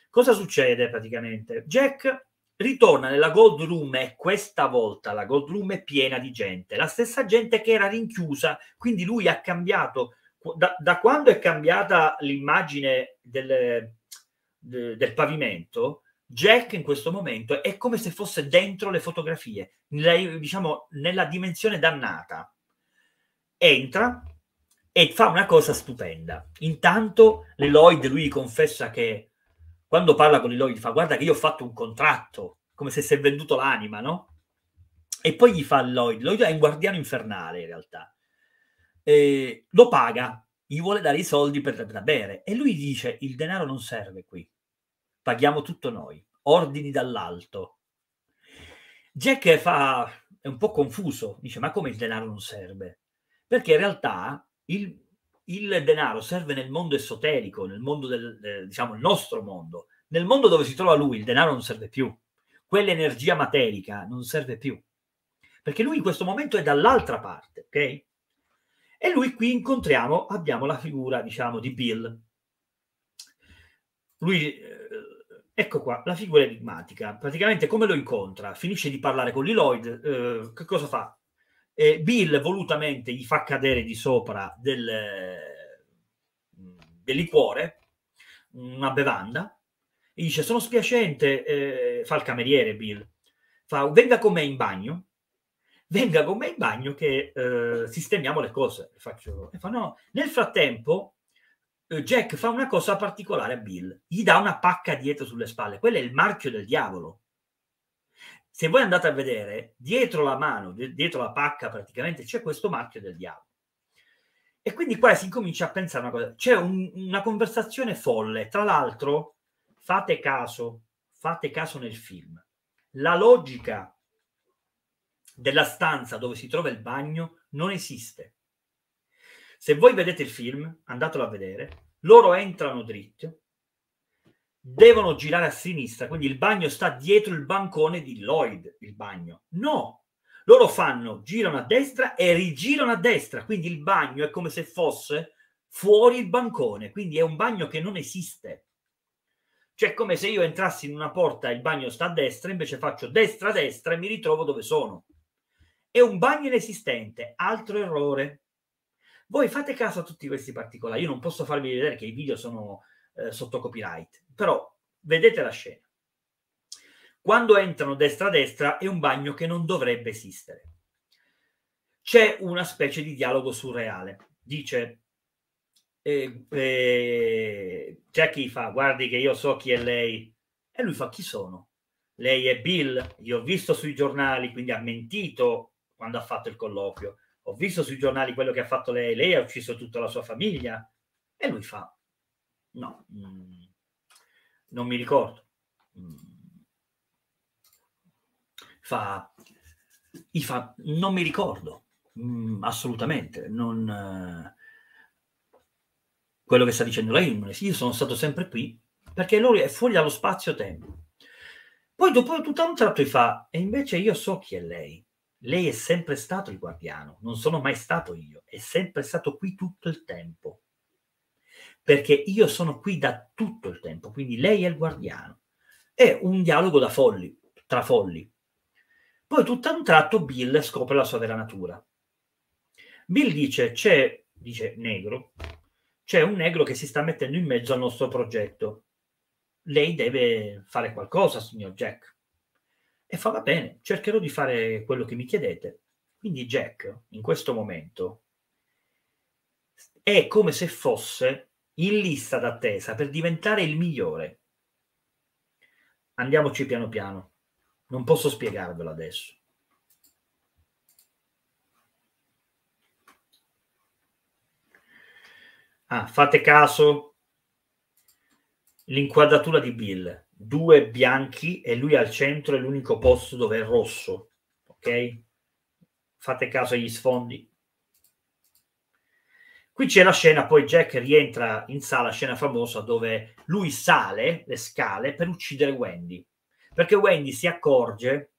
Speaker 1: Cosa succede praticamente? Jack ritorna nella gold room e questa volta la gold room è piena di gente, la stessa gente che era rinchiusa, quindi lui ha cambiato, da, da quando è cambiata l'immagine del, de, del pavimento, Jack in questo momento è come se fosse dentro le fotografie, nella, diciamo nella dimensione dannata. Entra e fa una cosa stupenda. Intanto Lloyd lui confessa che quando parla con Eloy gli fa guarda che io ho fatto un contratto, come se si è venduto l'anima, no? E poi gli fa Lloyd, Lloyd è un guardiano infernale in realtà, e lo paga, gli vuole dare i soldi per da bere e lui dice il denaro non serve qui, paghiamo tutto noi, ordini dall'alto. Jack fa, è un po' confuso, dice ma come il denaro non serve? Perché in realtà il, il denaro serve nel mondo esoterico, nel mondo del, eh, diciamo, il nostro mondo. Nel mondo dove si trova lui il denaro non serve più. Quell'energia materica non serve più. Perché lui in questo momento è dall'altra parte, ok? E lui qui incontriamo, abbiamo la figura, diciamo, di Bill. Lui, eh, ecco qua, la figura enigmatica. Praticamente come lo incontra? Finisce di parlare con Lloyd. Eh, che cosa fa? eh, Bill volutamente gli fa cadere di sopra del, mm, del liquore, una bevanda, e dice sono spiacente, eh, fa il cameriere Bill, fa venga con me in bagno, venga con me in bagno che eh, sistemiamo le cose. Faccio, e fa no, nel frattempo eh, Jack fa una cosa particolare a Bill, gli dà una pacca dietro sulle spalle, quello è il marchio del diavolo se voi andate a vedere, dietro la mano, dietro la pacca praticamente, c'è questo marchio del diavolo. E quindi qua si comincia a pensare una cosa, c'è un, una conversazione folle, tra l'altro fate caso, fate caso nel film, la logica della stanza dove si trova il bagno non esiste. Se voi vedete il film, andatelo a vedere, loro entrano dritto, devono girare a sinistra, quindi il bagno sta dietro il bancone di Lloyd, il bagno. No, loro fanno, girano a destra e rigirano a destra, quindi il bagno è come se fosse fuori il bancone, quindi è un bagno che non esiste. Cioè, come se io entrassi in una porta e il bagno sta a destra, invece faccio destra a destra e mi ritrovo dove sono. È un bagno inesistente, altro errore. Voi fate caso a tutti questi particolari, io non posso farvi vedere che i video sono eh, sotto copyright, però vedete la scena. Quando entrano destra-destra è un bagno che non dovrebbe esistere. C'è una specie di dialogo surreale. Dice, eh, eh, c'è chi fa, guardi che io so chi è lei. E lui fa, chi sono? Lei è Bill, io ho visto sui giornali, quindi ha mentito quando ha fatto il colloquio. Ho visto sui giornali quello che ha fatto lei, lei ha ucciso tutta la sua famiglia. E lui fa, no, mh, mm, non mi ricordo. Mm. Fa, fa non mi ricordo, mm, assolutamente, non, eh, quello che sta dicendo lei non io sono stato sempre qui, perché lui è fuori dallo spazio-tempo. Poi dopo tutto un tratto gli fa, e invece io so chi è lei, lei è sempre stato il guardiano, non sono mai stato io, è sempre stato qui tutto il tempo perché io sono qui da tutto il tempo, quindi lei è il guardiano. È un dialogo da folli, tra folli. Poi tutto a un tratto Bill scopre la sua vera natura. Bill dice, c'è, dice negro, c'è un negro che si sta mettendo in mezzo al nostro progetto. Lei deve fare qualcosa, signor Jack. E fa va bene, cercherò di fare quello che mi chiedete. Quindi Jack, in questo momento, è come se fosse in lista d'attesa per diventare il migliore. Andiamoci piano piano, non posso spiegarvelo adesso. Ah, fate caso l'inquadratura di Bill, due bianchi e lui al centro è l'unico posto dove è rosso, ok? Fate caso agli sfondi. Qui c'è la scena, poi Jack rientra in sala, scena famosa dove lui sale le scale per uccidere Wendy, perché Wendy si accorge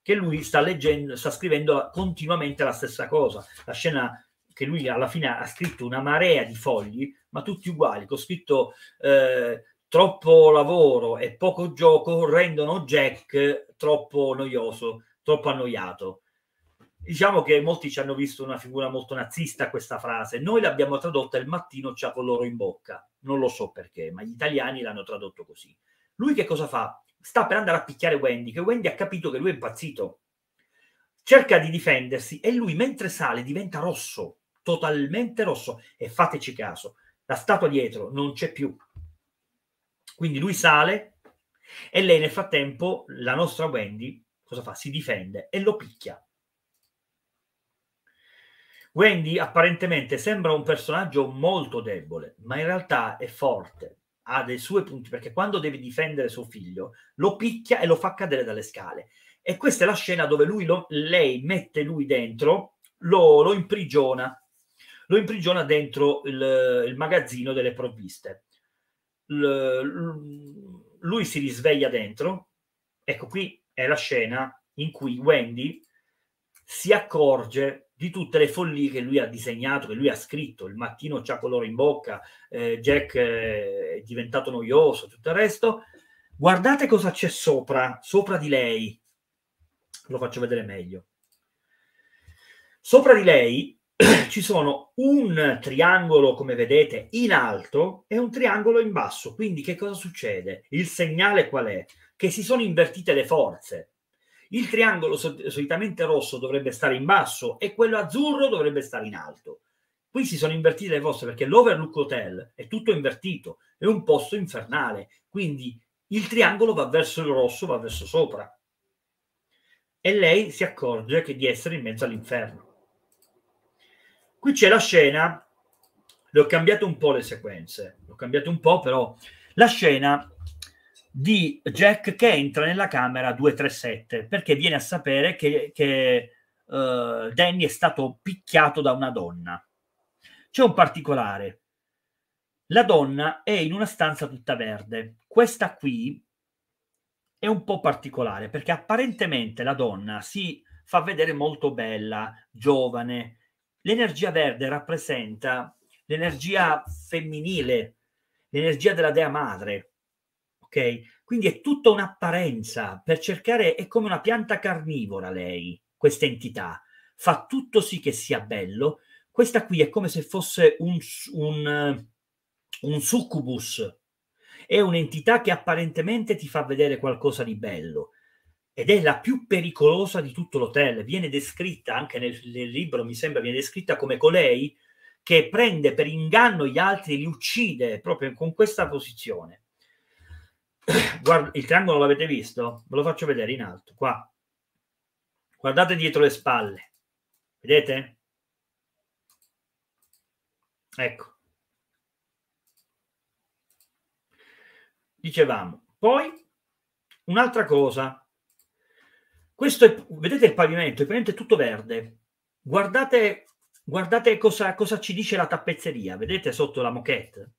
Speaker 1: che lui sta leggendo, sta scrivendo continuamente la stessa cosa. La scena che lui alla fine ha scritto una marea di fogli, ma tutti uguali, con scritto eh, troppo lavoro e poco gioco rendono Jack troppo noioso, troppo annoiato diciamo che molti ci hanno visto una figura molto nazista questa frase, noi l'abbiamo tradotta il mattino c'ha con loro in bocca, non lo so perché, ma gli italiani l'hanno tradotto così. Lui che cosa fa? Sta per andare a picchiare Wendy, che Wendy ha capito che lui è impazzito. Cerca di difendersi e lui mentre sale diventa rosso, totalmente rosso. E fateci caso, la statua dietro non c'è più. Quindi lui sale e lei nel frattempo, la nostra Wendy, cosa fa? Si difende e lo picchia Wendy apparentemente sembra un personaggio molto debole, ma in realtà è forte, ha dei suoi punti, perché quando deve difendere suo figlio lo picchia e lo fa cadere dalle scale. E questa è la scena dove lui lo, lei mette lui dentro, lo, lo, imprigiona, lo imprigiona dentro il, il magazzino delle provviste. L, lui si risveglia dentro, ecco qui è la scena in cui Wendy si accorge di tutte le follie che lui ha disegnato, che lui ha scritto. Il mattino c'ha colore in bocca, eh, Jack eh, è diventato noioso, tutto il resto. Guardate cosa c'è sopra, sopra di lei. Lo faccio vedere meglio. Sopra di lei *clears throat* ci sono un triangolo, come vedete, in alto e un triangolo in basso. Quindi che cosa succede? Il segnale qual è? Che si sono invertite le forze il triangolo solitamente rosso dovrebbe stare in basso e quello azzurro dovrebbe stare in alto. Qui si sono invertite le vostre perché l'Overlook Hotel è tutto invertito, è un posto infernale, quindi il triangolo va verso il rosso, va verso sopra. E lei si accorge che di essere in mezzo all'inferno. Qui c'è la scena, le ho cambiate un po' le sequenze, le ho cambiate un po', però la scena di Jack che entra nella camera 237 perché viene a sapere che, che uh, Danny è stato picchiato da una donna. C'è un particolare. La donna è in una stanza tutta verde. Questa qui è un po' particolare perché apparentemente la donna si fa vedere molto bella, giovane. L'energia verde rappresenta l'energia femminile, l'energia della dea madre ok? Quindi è tutta un'apparenza per cercare, è come una pianta carnivora lei, questa entità, fa tutto sì che sia bello, questa qui è come se fosse un, un, eh, un succubus, è un'entità che apparentemente ti fa vedere qualcosa di bello ed è la più pericolosa di tutto l'hotel. Viene descritta anche nel, nel, libro, mi sembra, viene descritta come colei che prende per inganno gli altri e li uccide proprio con questa posizione. Guarda, il triangolo l'avete visto? Ve lo faccio vedere in alto, qua. Guardate dietro le spalle. Vedete? Ecco. Dicevamo. Poi, un'altra cosa. Questo è, vedete il pavimento, il pavimento è tutto verde. Guardate, guardate cosa, cosa ci dice la tappezzeria. Vedete sotto la moquette?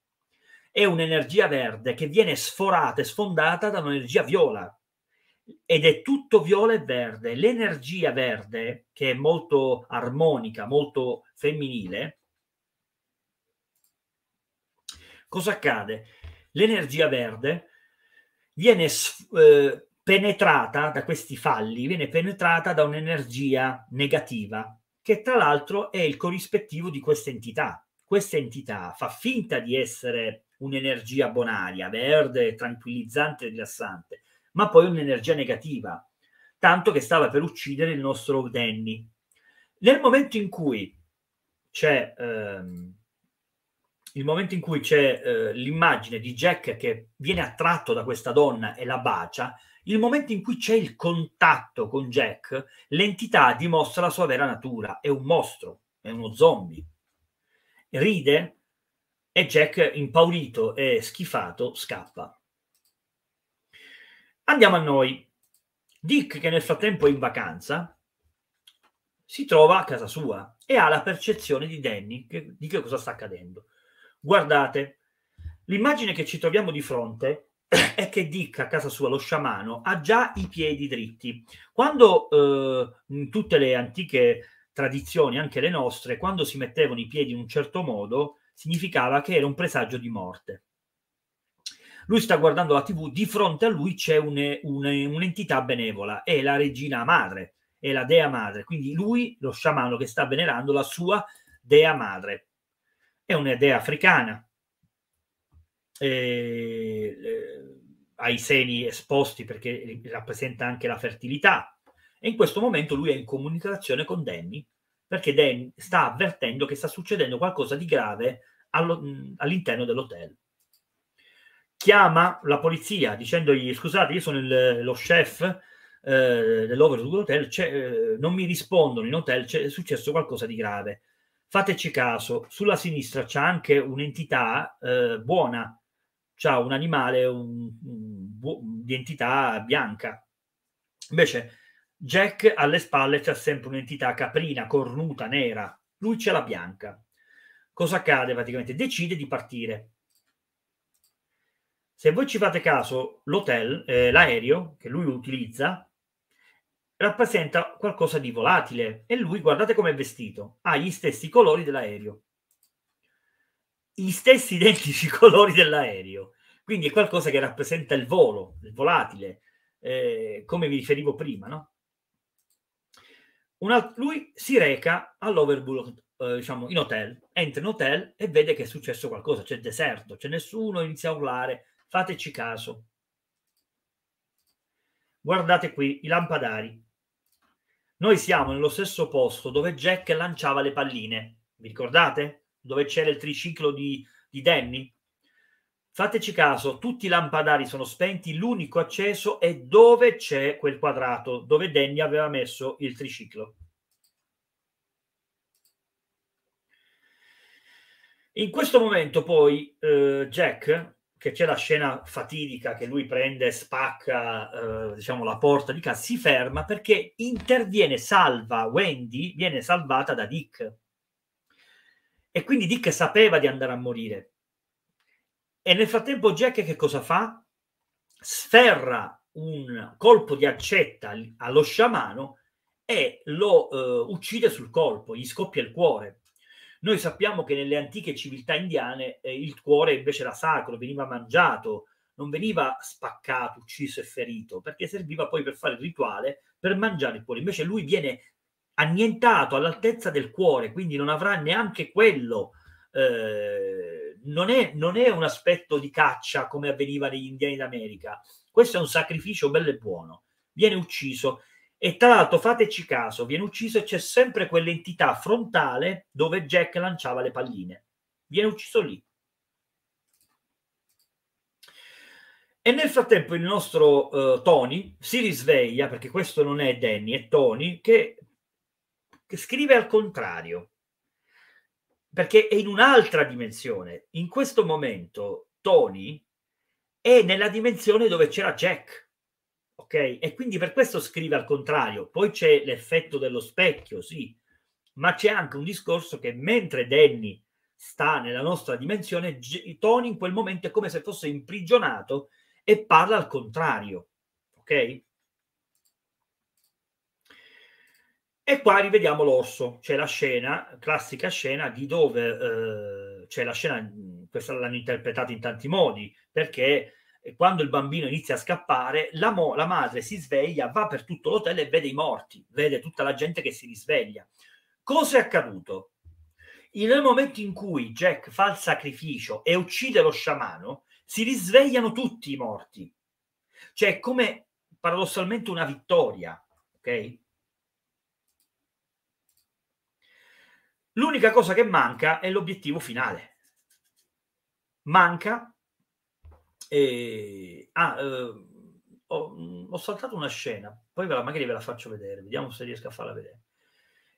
Speaker 1: è un'energia verde che viene sforata e sfondata da un'energia viola ed è tutto viola e verde. L'energia verde, che è molto armonica, molto femminile, cosa accade? L'energia verde viene eh, penetrata da questi falli, viene penetrata da un'energia negativa, che tra l'altro è il corrispettivo di questa entità. Questa entità fa finta di essere un'energia bonaria, verde, tranquillizzante, rilassante, ma poi un'energia negativa, tanto che stava per uccidere il nostro Danny. Nel momento in cui c'è, ehm, momento in cui c'è eh, l'immagine di Jack che viene attratto da questa donna e la bacia, il momento in cui c'è il contatto con Jack, l'entità dimostra la sua vera natura, è un mostro, è uno zombie. Ride e Jack, impaurito e schifato, scappa. Andiamo a noi. Dick, che nel frattempo è in vacanza, si trova a casa sua e ha la percezione di Danny che, di che cosa sta accadendo. Guardate, l'immagine che ci troviamo di fronte è che Dick a casa sua, lo sciamano, ha già i piedi dritti. Quando eh, in tutte le antiche tradizioni, anche le nostre, quando si mettevano i piedi in un certo modo, significava che era un presagio di morte. Lui sta guardando la TV, di fronte a lui c'è une, une, un'entità benevola, è la regina madre, è la dea madre, quindi lui, lo sciamano che sta venerando la sua dea madre. È una dea africana, eh, eh, ha i seni esposti perché rappresenta anche la fertilità. E in questo momento lui è in comunicazione con Danny perché Dan sta avvertendo che sta succedendo qualcosa di grave allo, all'interno dell'hotel. Chiama la polizia dicendogli scusate, io sono il, lo chef eh, dell'Overwood Hotel, eh, non mi rispondono in hotel, è successo qualcosa di grave. Fateci caso, sulla sinistra c'è anche un'entità eh, buona, c'è un animale un, un, bu- di entità bianca. Invece Jack alle spalle c'è sempre un'entità caprina, cornuta, nera. Lui c'è la bianca. Cosa accade praticamente? Decide di partire. Se voi ci fate caso, l'hotel, eh, l'aereo che lui utilizza, rappresenta qualcosa di volatile e lui, guardate come è vestito, ha gli stessi colori dell'aereo. Gli stessi *laughs* identici colori dell'aereo. Quindi è qualcosa che rappresenta il volo, il volatile, eh, come vi riferivo prima, no? Alt- lui si reca all'Overboard, eh, diciamo, in hotel, entra in hotel e vede che è successo qualcosa, c'è deserto, c'è nessuno, inizia a urlare, fateci caso. Guardate qui i lampadari. Noi siamo nello stesso posto dove Jack lanciava le palline, vi ricordate? Dove c'era il triciclo di, di Danny? Fateci caso, tutti i lampadari sono spenti, l'unico acceso è dove c'è quel quadrato, dove Danny aveva messo il triciclo. In questo momento poi eh, Jack, che c'è la scena fatidica che lui prende, e spacca eh, diciamo, la porta di casa, si ferma perché interviene, salva Wendy, viene salvata da Dick. E quindi Dick sapeva di andare a morire e nel frattempo Jack che cosa fa? Sferra un colpo di accetta allo sciamano e lo eh, uccide sul colpo, gli scoppia il cuore. Noi sappiamo che nelle antiche civiltà indiane eh, il cuore invece era sacro, veniva mangiato, non veniva spaccato, ucciso e ferito, perché serviva poi per fare il rituale, per mangiare il cuore. Invece lui viene annientato all'altezza del cuore, quindi non avrà neanche quello eh, non è, non è un aspetto di caccia come avveniva negli indiani d'America. Questo è un sacrificio bello e buono. Viene ucciso. E tra l'altro, fateci caso, viene ucciso e c'è sempre quell'entità frontale dove Jack lanciava le palline. Viene ucciso lì. E nel frattempo il nostro uh, Tony si risveglia, perché questo non è Danny, è Tony, che, che scrive al contrario perché è in un'altra dimensione. In questo momento Tony è nella dimensione dove c'era Jack, ok? E quindi per questo scrive al contrario. Poi c'è l'effetto dello specchio, sì, ma c'è anche un discorso che mentre Danny sta nella nostra dimensione, Tony in quel momento è come se fosse imprigionato e parla al contrario, ok? E qua rivediamo l'orso, c'è la scena, classica scena di dove eh, c'è la scena, questa l'hanno interpretata in tanti modi, perché eh, quando il bambino inizia a scappare, la, mo- la, madre si sveglia, va per tutto l'hotel e vede i morti, vede tutta la gente che si risveglia. Cosa è accaduto? Nel momento in cui Jack fa il sacrificio e uccide lo sciamano, si risvegliano tutti i morti. Cioè, è come paradossalmente una vittoria, ok? L'unica cosa che manca è l'obiettivo finale. Manca... E... Ah, eh, ho, mm, ho, saltato una scena, poi ve la, magari ve la faccio vedere, vediamo se riesco a farla vedere.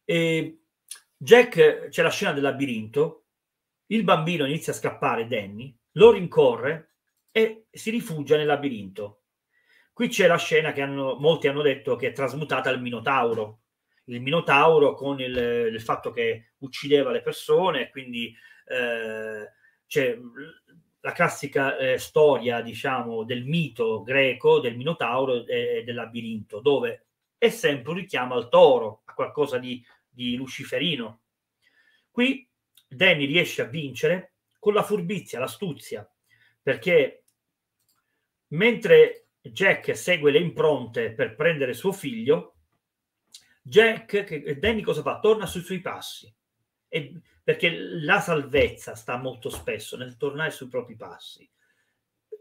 Speaker 1: E Jack, c'è la scena del labirinto, il bambino inizia a scappare, Danny, lo rincorre e si rifugia nel labirinto. Qui c'è la scena che hanno, molti hanno detto che è trasmutata al Minotauro, il Minotauro con il, il, fatto che uccideva le persone, quindi eh, cioè, la classica eh, storia, diciamo, del mito greco, del Minotauro e, e, del labirinto, dove è sempre un richiamo al toro, a qualcosa di, di luciferino. Qui Danny riesce a vincere con la furbizia, l'astuzia, perché mentre Jack segue le impronte per prendere suo figlio, Jack, che, Danny cosa fa? Torna sui suoi passi, e, perché la salvezza sta molto spesso nel tornare sui propri passi.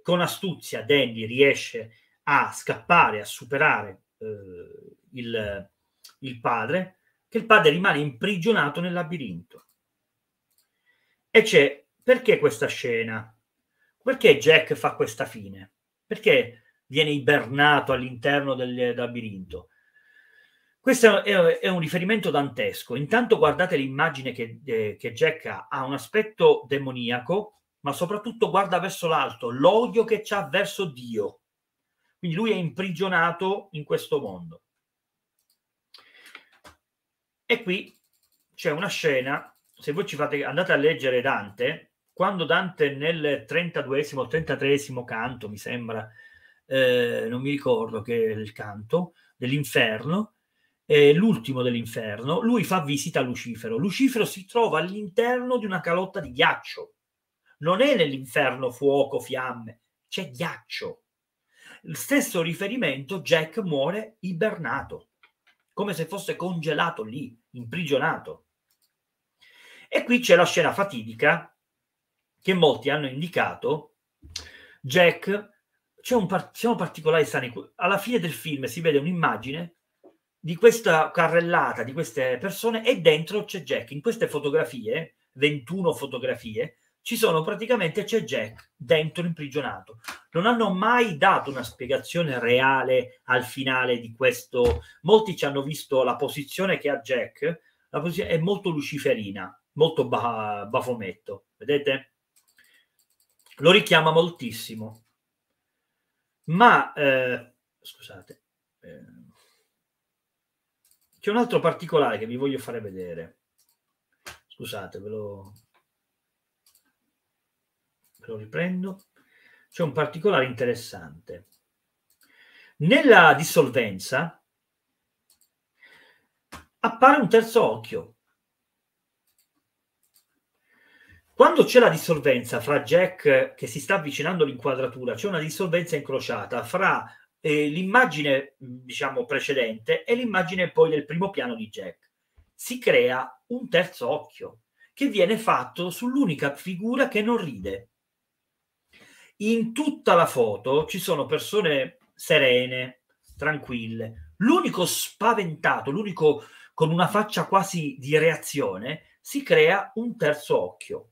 Speaker 1: Con astuzia Danny riesce a scappare, a superare eh, il, il padre, che il padre rimane imprigionato nel labirinto. E c'è perché questa scena? Perché Jack fa questa fine? Perché viene ibernato all'interno del labirinto? Questo è, è un riferimento dantesco. Intanto guardate l'immagine che, eh, che Jack ha, ha un aspetto demoniaco, ma soprattutto guarda verso l'alto, l'odio che ha verso Dio. Quindi lui è imprigionato in questo mondo. E qui c'è una scena, se voi ci fate, andate a leggere Dante, quando Dante nel 32esimo, 33esimo canto, mi sembra, eh, non mi ricordo che è il canto, dell'inferno, eh, l'ultimo dell'inferno, lui fa visita a Lucifero. Lucifero si trova all'interno di una calotta di ghiaccio. Non è nell'inferno fuoco, fiamme, c'è ghiaccio. Il stesso riferimento, Jack muore ibernato, come se fosse congelato lì, imprigionato. E qui c'è la scena fatidica che molti hanno indicato. Jack, c'è un par- particolare sanico. Alla fine del film si vede un'immagine di questa carrellata di queste persone e dentro c'è Jack. In queste fotografie, 21 fotografie, ci sono praticamente c'è Jack dentro imprigionato. Non hanno mai dato una spiegazione reale al finale di questo. Molti ci hanno visto la posizione che ha Jack, la posizione è molto luciferina, molto ba- bafometto, vedete? Lo richiama moltissimo. Ma eh, scusate, eh, c'è un altro particolare che vi voglio fare vedere. Scusate, ve lo, ve lo riprendo. C'è un particolare interessante. Nella dissolvenza appare un terzo occhio. Quando c'è la dissolvenza fra Jack che si sta avvicinando all'inquadratura, c'è una dissolvenza incrociata fra eh, l'immagine diciamo precedente e l'immagine poi del primo piano di Jack. Si crea un terzo occhio che viene fatto sull'unica figura che non ride. In tutta la foto ci sono persone serene, tranquille. L'unico spaventato, l'unico con una faccia quasi di reazione, si crea un terzo occhio.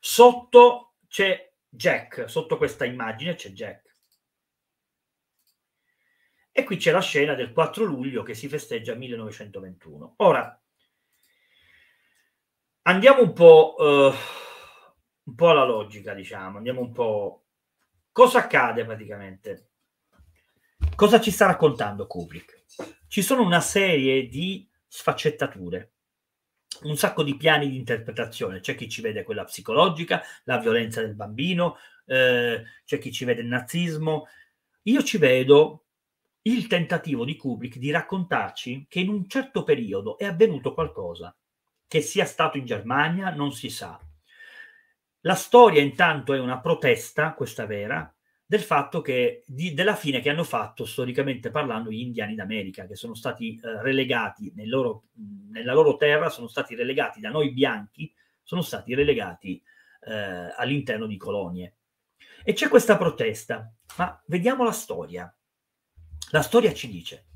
Speaker 1: Sotto c'è Jack, sotto questa immagine c'è Jack e qui c'è la scena del 4 luglio che si festeggia 1921. Ora, andiamo un po', eh, un po alla logica, diciamo, andiamo un po'... Cosa accade praticamente? Cosa ci sta raccontando Kubrick? Ci sono una serie di sfaccettature un sacco di piani di interpretazione. C'è chi ci vede quella psicologica, la violenza del bambino, eh, c'è chi ci vede il nazismo. Io ci vedo il tentativo di Kubrick di raccontarci che in un certo periodo è avvenuto qualcosa, che sia stato in Germania non si sa. La storia intanto è una protesta, questa vera, del fatto che di, della fine che hanno fatto storicamente parlando gli indiani d'America, che sono stati eh, relegati nel loro, nella loro terra, sono stati relegati da noi bianchi, sono stati relegati eh, all'interno di colonie. E c'è questa protesta, ma vediamo la storia la storia ci dice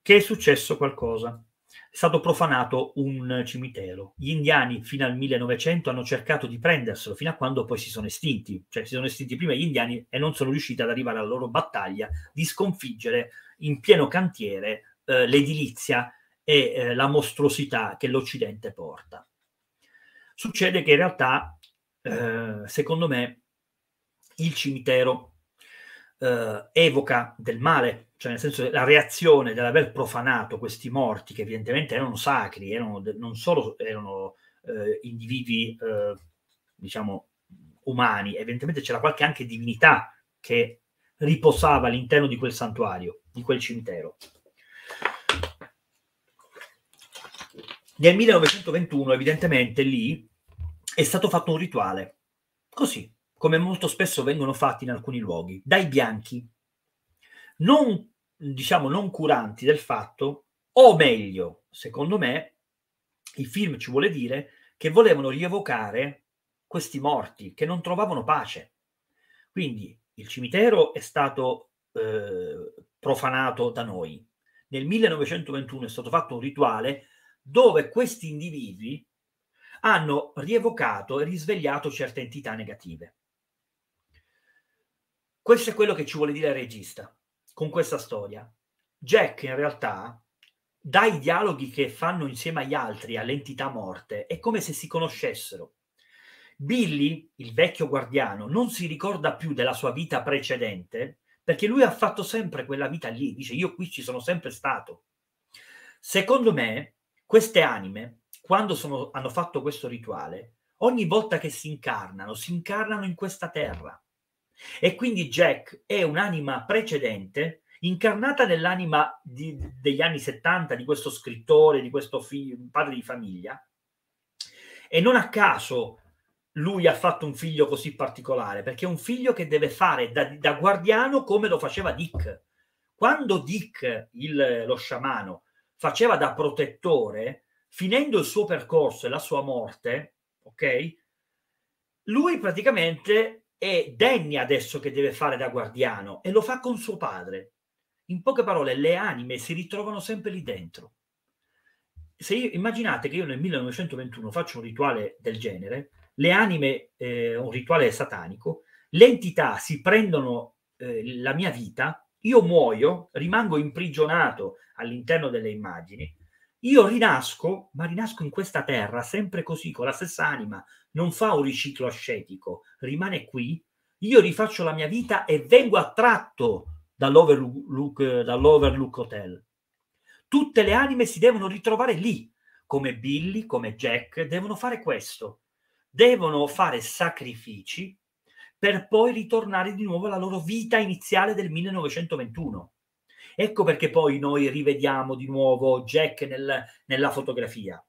Speaker 1: che è successo qualcosa. È stato profanato un cimitero. Gli indiani fino al 1900 hanno cercato di prenderselo, fino a quando poi si sono estinti. Cioè si sono estinti prima gli indiani e non sono riusciti ad arrivare alla loro battaglia di sconfiggere in pieno cantiere eh, l'edilizia e eh, la mostruosità che l'Occidente porta. Succede che in realtà, eh, secondo me, il cimitero eh, evoca del male, cioè nel senso la reazione dell'aver profanato questi morti che evidentemente erano sacri, erano de- non solo erano eh, individui eh, diciamo umani, evidentemente c'era qualche anche divinità che riposava all'interno di quel santuario, di quel cimitero. Nel 1921 evidentemente lì è stato fatto un rituale, così, come molto spesso vengono fatti in alcuni luoghi, dai bianchi, non, diciamo, non curanti del fatto, o meglio, secondo me, il film ci vuole dire che volevano rievocare questi morti che non trovavano pace. Quindi il cimitero è stato eh, profanato da noi. Nel 1921 è stato fatto un rituale dove questi individui hanno rievocato e risvegliato certe entità negative. Questo è quello che ci vuole dire il regista con questa storia. Jack in realtà, dai dialoghi che fanno insieme agli altri all'entità morte, è come se si conoscessero. Billy, il vecchio guardiano, non si ricorda più della sua vita precedente perché lui ha fatto sempre quella vita lì, dice io qui ci sono sempre stato. Secondo me, queste anime, quando sono, hanno fatto questo rituale, ogni volta che si incarnano, si incarnano in questa terra e quindi Jack è un'anima precedente incarnata nell'anima di, degli anni 70 di questo scrittore, di questo figlio, padre di famiglia. E non a caso lui ha fatto un figlio così particolare, perché è un figlio che deve fare da, da guardiano come lo faceva Dick. Quando Dick, il, lo sciamano, faceva da protettore, finendo il suo percorso e la sua morte, ok? Lui praticamente è Danny adesso che deve fare da guardiano e lo fa con suo padre. In poche parole, le anime si ritrovano sempre lì dentro. Se io, immaginate che io nel 1921 faccio un rituale del genere, le anime, eh, un rituale satanico, le entità si prendono eh, la mia vita, io muoio, rimango imprigionato all'interno delle immagini, io rinasco, ma rinasco in questa terra sempre così, con la stessa anima. Non fa un riciclo ascetico, rimane qui. Io rifaccio la mia vita e vengo attratto dall'overlook, dall'overlook Hotel. Tutte le anime si devono ritrovare lì, come Billy, come Jack, devono fare questo. Devono fare sacrifici per poi ritornare di nuovo alla loro vita iniziale del 1921. Ecco perché poi noi rivediamo di nuovo Jack nel, nella fotografia,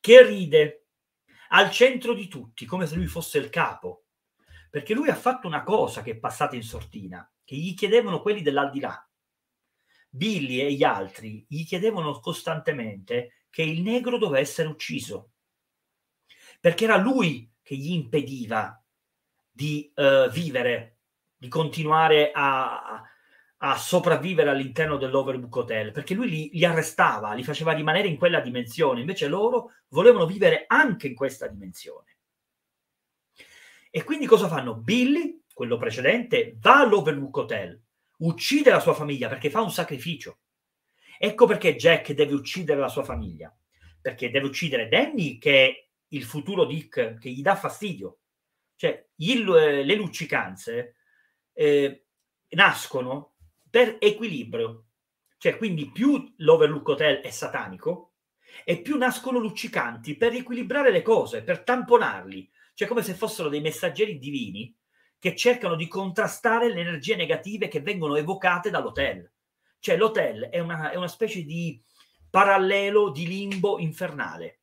Speaker 1: che ride al centro di tutti, come se lui fosse il capo, perché lui ha fatto una cosa che è passata in sortina, che gli chiedevano quelli dell'aldilà. Billy e gli altri gli chiedevano costantemente che il negro doveva essere ucciso, perché era lui che gli impediva di uh, vivere, di continuare a, a sopravvivere all'interno dell'Overbook Hotel, perché lui li, li arrestava, li faceva rimanere in quella dimensione, invece loro volevano vivere anche in questa dimensione. E quindi cosa fanno? Billy, quello precedente, va all'Overbook Hotel, uccide la sua famiglia perché fa un sacrificio. Ecco perché Jack deve uccidere la sua famiglia, perché deve uccidere Danny che è il futuro Dick, che gli dà fastidio. Cioè, il, eh, le luccicanze eh, nascono per equilibrio. Cioè, quindi più l'overlook hotel è satanico e più nascono luccicanti per equilibrare le cose, per tamponarli. Cioè, come se fossero dei messaggeri divini che cercano di contrastare le energie negative che vengono evocate dall'hotel. Cioè, l'hotel è una, è una specie di parallelo di limbo infernale.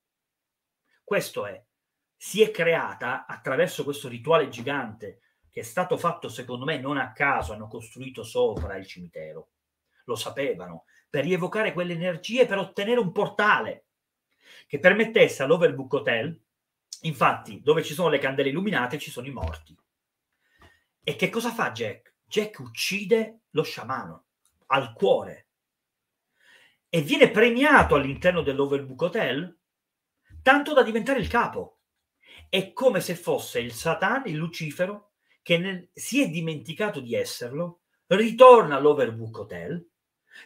Speaker 1: Questo è. Si è creata attraverso questo rituale gigante che è stato fatto secondo me non a caso, hanno costruito sopra il cimitero, lo sapevano, per rievocare quelle energie, per ottenere un portale che permettesse all'Overbook Hotel, infatti dove ci sono le candele illuminate ci sono i morti. E che cosa fa Jack? Jack uccide lo sciamano al cuore e viene premiato all'interno dell'Overbook Hotel tanto da diventare il capo. È come se fosse il Satan, il Lucifero, che ne- si è dimenticato di esserlo, ritorna all'Overbook Hotel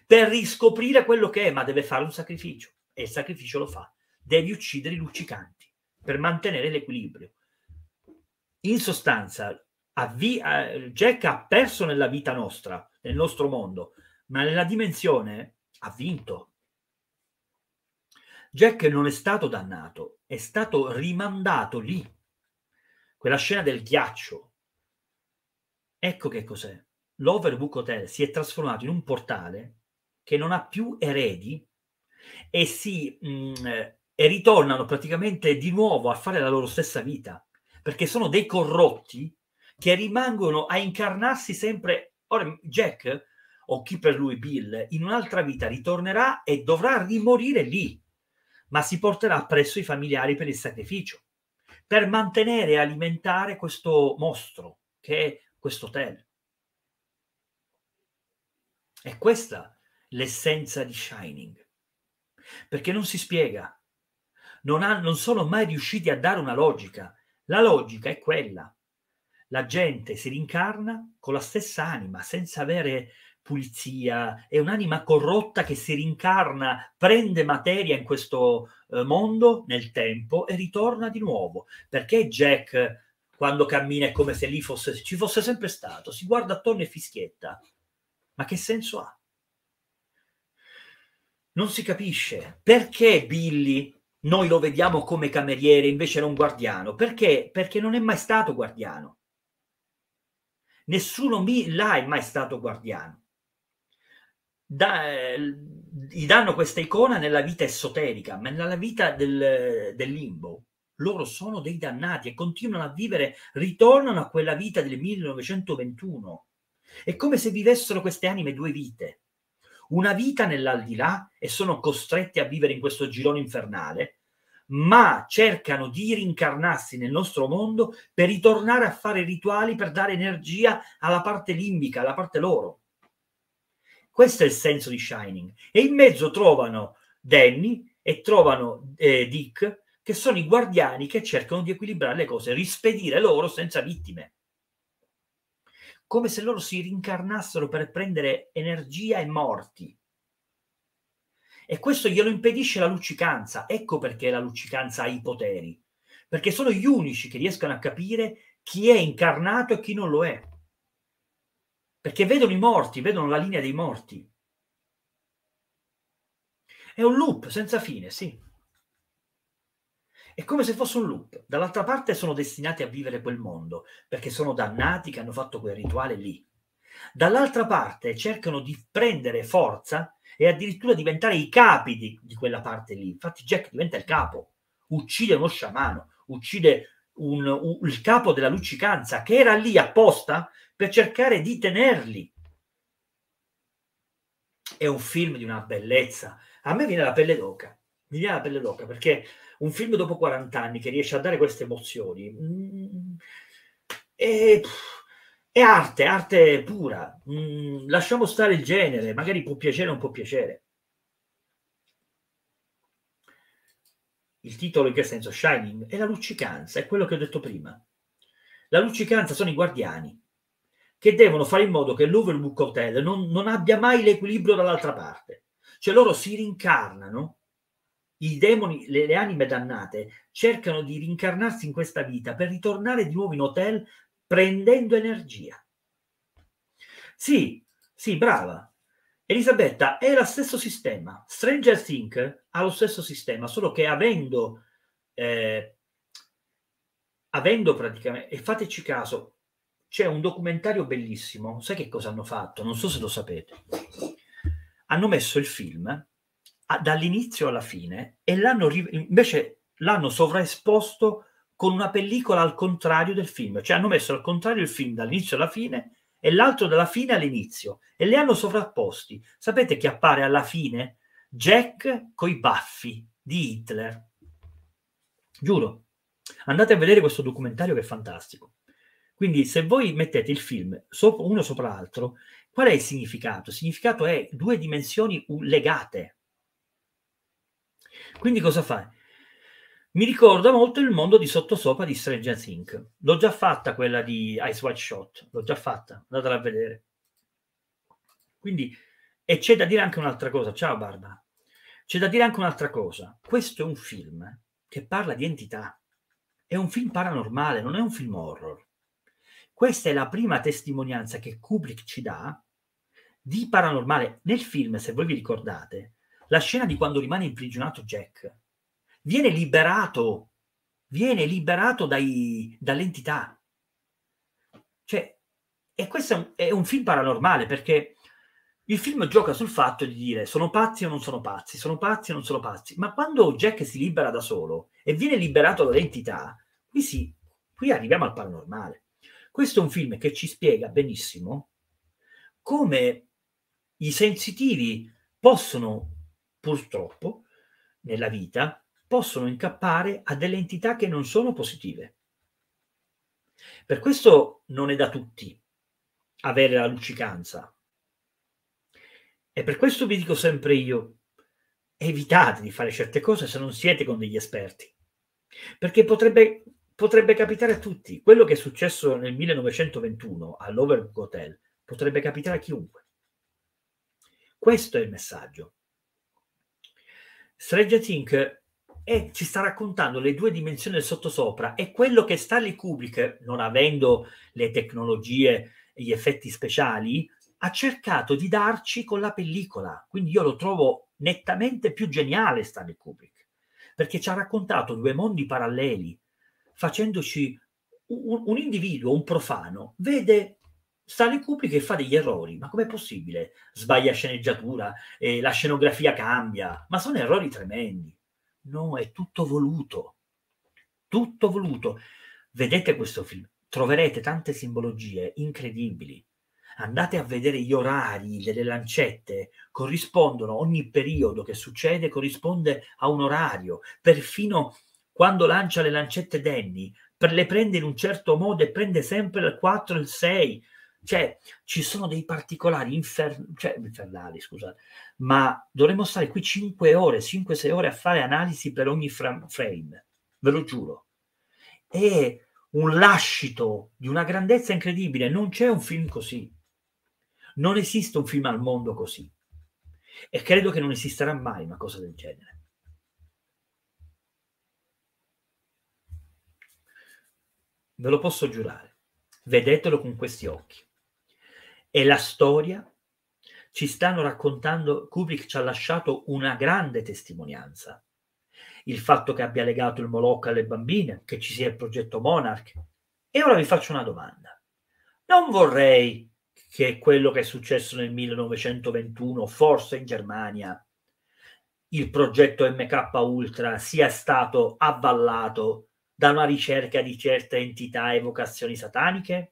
Speaker 1: per riscoprire quello che è, ma deve fare un sacrificio e il sacrificio lo fa. Devi uccidere i luccicanti per mantenere l'equilibrio. In sostanza, avvi- eh, Jack ha perso nella vita nostra, nel nostro mondo, ma nella dimensione ha vinto. Jack non è stato dannato, è stato rimandato lì. Quella scena del ghiaccio Ecco che cos'è. L'Overbook Hotel si è trasformato in un portale che non ha più eredi e si mh, mm, eh, e ritornano praticamente di nuovo a fare la loro stessa vita perché sono dei corrotti che rimangono a incarnarsi sempre. Ora, Jack o chi per lui Bill in un'altra vita ritornerà e dovrà rimorire lì, ma si porterà presso i familiari per il sacrificio per mantenere e alimentare questo mostro che è questo hotel. È questa l'essenza di Shining, perché non si spiega, non, ha, non sono mai riusciti a dare una logica. La logica è quella. La gente si rincarna con la stessa anima, senza avere pulizia, è un'anima corrotta che si rincarna, prende materia in questo eh, mondo nel tempo e ritorna di nuovo, perché Jack quando cammina è come se lì fosse, ci fosse sempre stato, si guarda attorno e fischietta. Ma che senso ha? Non si capisce perché Billy noi lo vediamo come cameriere, invece non guardiano. Perché? Perché non è mai stato guardiano. Nessuno mi, là è mai stato guardiano. Da, eh, gli danno questa icona nella vita esoterica, ma nella vita del, del limbo loro sono dei dannati e continuano a vivere, ritornano a quella vita del 1921. È come se vivessero queste anime due vite, una vita nell'aldilà e sono costretti a vivere in questo girone infernale, ma cercano di rincarnarsi nel nostro mondo per ritornare a fare rituali per dare energia alla parte limbica, alla parte loro. Questo è il senso di Shining. E in mezzo trovano Danny e trovano eh, Dick che sono i guardiani che cercano di equilibrare le cose, rispedire loro senza vittime. Come se loro si rincarnassero per prendere energia e morti. E questo glielo impedisce la luccicanza. Ecco perché la luccicanza ha i poteri. Perché sono gli unici che riescono a capire chi è incarnato e chi non lo è. Perché vedono i morti, vedono la linea dei morti. È un loop senza fine, sì. È come se fosse un loop. Dall'altra parte sono destinati a vivere quel mondo, perché sono dannati che hanno fatto quel rituale lì. Dall'altra parte cercano di prendere forza e addirittura diventare i capi di, di quella parte lì. Infatti Jack diventa il capo, uccide uno sciamano, uccide un, un, il capo della luccicanza che era lì apposta per cercare di tenerli. È un film di una bellezza. A me viene la pelle d'oca, mi viene la pelle d'oca perché un film dopo 40 anni che riesce a dare queste emozioni mh, mm. è, è, arte, arte pura. Mh, mm, lasciamo stare il genere, magari può piacere o non può piacere. Il titolo in che senso? Shining è la luccicanza, è quello che ho detto prima. La luccicanza sono i guardiani che devono fare in modo che l'Overbook Hotel non, non abbia mai l'equilibrio dall'altra parte. Cioè loro si rincarnano i demoni, le, le, anime dannate, cercano di rincarnarsi in questa vita per ritornare di nuovo in hotel prendendo energia. Sì, sì, brava. Elisabetta, è lo stesso sistema. Stranger Things ha lo stesso sistema, solo che avendo, eh, avendo praticamente, e fateci caso, c'è un documentario bellissimo, sai che cosa hanno fatto? Non so se lo sapete. Hanno messo il film dall'inizio alla fine e l'hanno invece l'hanno sovraesposto con una pellicola al contrario del film, cioè hanno messo al contrario il film dall'inizio alla fine e l'altro dalla fine all'inizio e li hanno sovrapposti. Sapete chi appare alla fine Jack coi baffi di Hitler. Giuro, andate a vedere questo documentario che è fantastico. Quindi se voi mettete il film uno sopra l'altro, qual è il significato? Il significato è due dimensioni legate. Quindi cosa fai? Mi ricorda molto il mondo di sottosopra di Stranger Things. L'ho già fatta quella di Ice White Shot, l'ho già fatta, andatela a vedere. Quindi, e c'è da dire anche un'altra cosa, ciao Barba, c'è da dire anche un'altra cosa. Questo è un film che parla di entità, è un film paranormale, non è un film horror. Questa è la prima testimonianza che Kubrick ci dà di paranormale. Nel film, se voi vi ricordate, la scena di quando rimane imprigionato Jack. Viene liberato, viene liberato dai, dall'entità. Cioè, e questo è un, è un film paranormale perché il film gioca sul fatto di dire sono pazzi o non sono pazzi, sono pazzi o non sono pazzi, ma quando Jack si libera da solo e viene liberato dall'entità, qui, sì, qui arriviamo al paranormale. Questo è un film che ci spiega benissimo come i sensitivi possono purtroppo, nella vita, possono incappare a delle entità che non sono positive. Per questo non è da tutti avere la luccicanza. E per questo vi dico sempre io, evitate di fare certe cose se non siete con degli esperti, perché potrebbe, potrebbe capitare a tutti. Quello che è successo nel 1921 all'Overbook Hotel potrebbe capitare a chiunque. Questo è il messaggio. Stranger Think è, ci sta raccontando le due dimensioni del sottosopra e quello che Stanley Kubrick, non avendo le tecnologie e gli effetti speciali, ha cercato di darci con la pellicola. Quindi io lo trovo nettamente più geniale Stanley Kubrick, perché ci ha raccontato due mondi paralleli, facendoci un, un individuo, un profano, vede Stanley Kubrick che fa degli errori, ma com'è possibile? Sbaglia sceneggiatura, eh, la scenografia cambia, ma sono errori tremendi. No, è tutto voluto, tutto voluto. Vedete questo film, troverete tante simbologie incredibili. Andate a vedere gli orari delle lancette, corrispondono, ogni periodo che succede corrisponde a un orario, perfino quando lancia le lancette Danny, le prende in un certo modo e prende sempre il 4 e il 6, cioè, ci sono dei particolari infer- cioè, infernali, scusate, ma dovremmo stare qui 5 ore, 5-6 ore a fare analisi per ogni fra- frame, ve lo giuro. È un lascito di una grandezza incredibile, non c'è un film così. Non esiste un film al mondo così. E credo che non esisterà mai una cosa del genere. Ve lo posso giurare. Vedetelo con questi occhi. E la storia ci stanno raccontando, Kubrick ci ha lasciato una grande testimonianza. Il fatto che abbia legato il Moloch alle bambine, che ci sia il progetto Monarch. E ora vi faccio una domanda. Non vorrei che quello che è successo nel 1921, forse in Germania, il progetto MK Ultra sia stato avvallato da una ricerca di certe entità e vocazioni sataniche?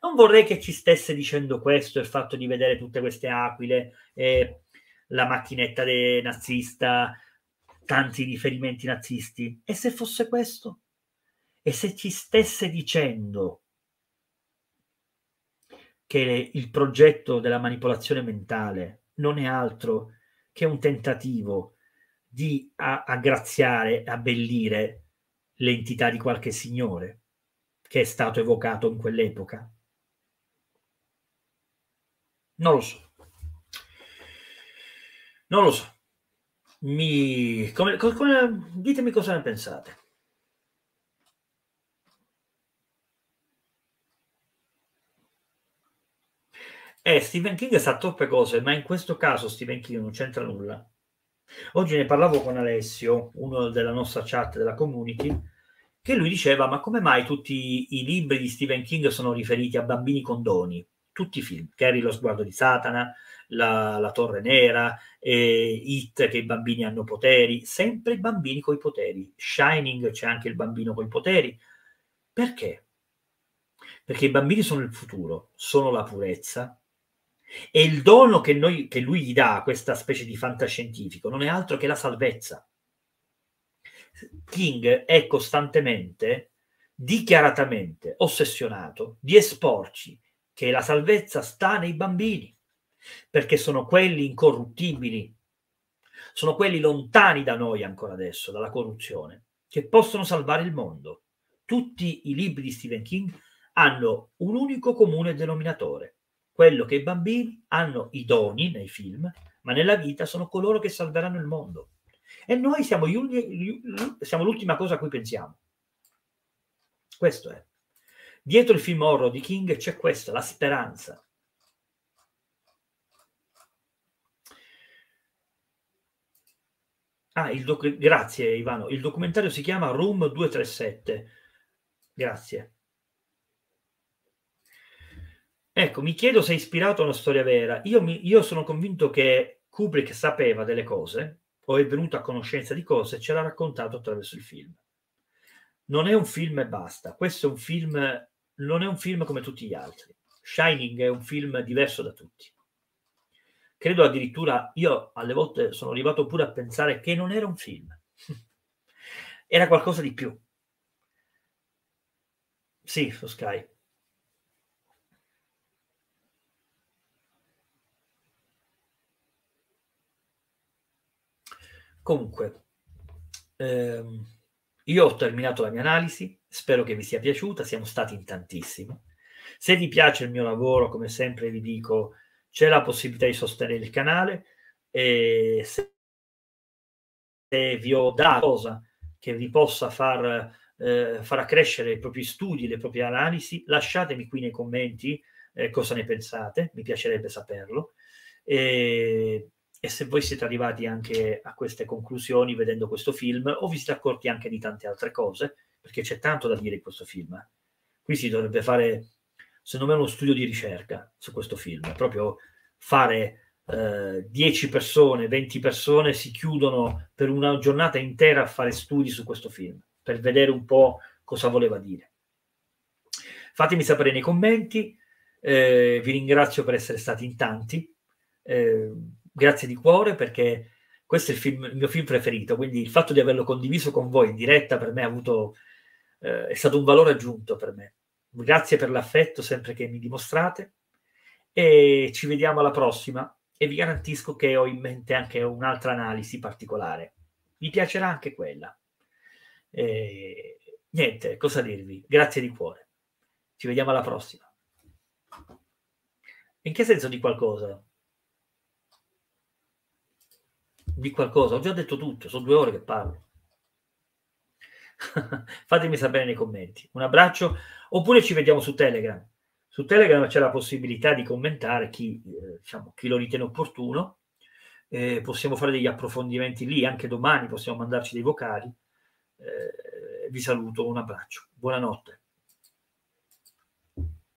Speaker 1: Non vorrei che ci stesse dicendo questo, il fatto di vedere tutte queste aquile, e eh, la macchinetta nazista, tanti riferimenti nazisti. E se fosse questo? E se ci stesse dicendo che il progetto della manipolazione mentale non è altro che un tentativo di aggraziare, abbellire l'entità di qualche signore che è stato evocato in quell'epoca. Non lo so. Non lo so. Mi... Come, come... Ditemi cosa ne pensate. Eh, Stephen King sa troppe cose, ma in questo caso Stephen King non c'entra nulla. Oggi ne parlavo con Alessio, uno della nostra chat della community, che lui diceva: Ma come mai tutti i libri di Stephen King sono riferiti a bambini con doni? tutti i film, Carrie lo sguardo di Satana, la, la Torre Nera, eh, It che i bambini hanno poteri, sempre i bambini con i poteri, Shining c'è anche il bambino con i poteri. Perché? Perché i bambini sono il futuro, sono la purezza e il dono che, noi, che lui gli dà questa specie di fantascientifico non è altro che la salvezza. King è costantemente, dichiaratamente ossessionato di esporci che la salvezza sta nei bambini, perché sono quelli incorruttibili, sono quelli lontani da noi ancora adesso, dalla corruzione, che possono salvare il mondo. Tutti i libri di Stephen King hanno un unico comune denominatore, quello che i bambini hanno i doni nei film, ma nella vita sono coloro che salveranno il mondo. E noi siamo, gli, siamo l'ultima cosa a cui pensiamo. Questo è. Dietro il film horror di King c'è questa, la speranza. Ah, il doc- grazie Ivano, il documentario si chiama Room 237. Grazie. Ecco, mi chiedo se è ispirato a una storia vera. Io, mi, io, sono convinto che Kubrick sapeva delle cose o è venuto a conoscenza di cose e ce l'ha raccontato attraverso il film. Non è un film e basta, questo è un film non è un film come tutti gli altri. Shining è un film diverso da tutti. Credo addirittura, io alle volte sono arrivato pure a pensare che non era un film, *laughs* era qualcosa di più. Sì, su Sky. Comunque, ehm, io ho terminato la mia analisi, spero che vi sia piaciuta, siamo stati in tantissimi. Se vi piace il mio lavoro, come sempre vi dico, c'è la possibilità di sostenere il canale e se, vi ho dato qualcosa che vi possa far, eh, far crescere i propri studi, le proprie analisi, lasciatemi qui nei commenti eh, cosa ne pensate, mi piacerebbe saperlo. E e se voi siete arrivati anche a queste conclusioni vedendo questo film o vi siete accorti anche di tante altre cose, perché c'è tanto da dire in questo film. Eh. Qui si dovrebbe fare, secondo me, uno studio di ricerca su questo film, proprio fare eh, 10 persone, 20 persone si chiudono per una giornata intera a fare studi su questo film, per vedere un po' cosa voleva dire. Fatemi sapere nei commenti, eh, vi ringrazio per essere stati in tanti. Eh, grazie di cuore perché questo è il, film, il, mio film preferito, quindi il fatto di averlo condiviso con voi in diretta per me avuto, eh, è stato un valore aggiunto per me. Grazie per l'affetto sempre che mi dimostrate e ci vediamo alla prossima e vi garantisco che ho in mente anche un'altra analisi particolare. Vi piacerà anche quella. E, niente, cosa dirvi? Grazie di cuore. Ci vediamo alla prossima. In che senso di qualcosa? di qualcosa. Ho già detto tutto, sono due ore che parlo. *laughs* Fatemi sapere nei commenti. Un abbraccio, oppure ci vediamo su Telegram. Su Telegram c'è la possibilità di commentare chi, eh, diciamo, chi lo ritiene opportuno. Eh, possiamo fare degli approfondimenti lì, anche domani possiamo mandarci dei vocali. Eh, vi saluto, un abbraccio, buonanotte.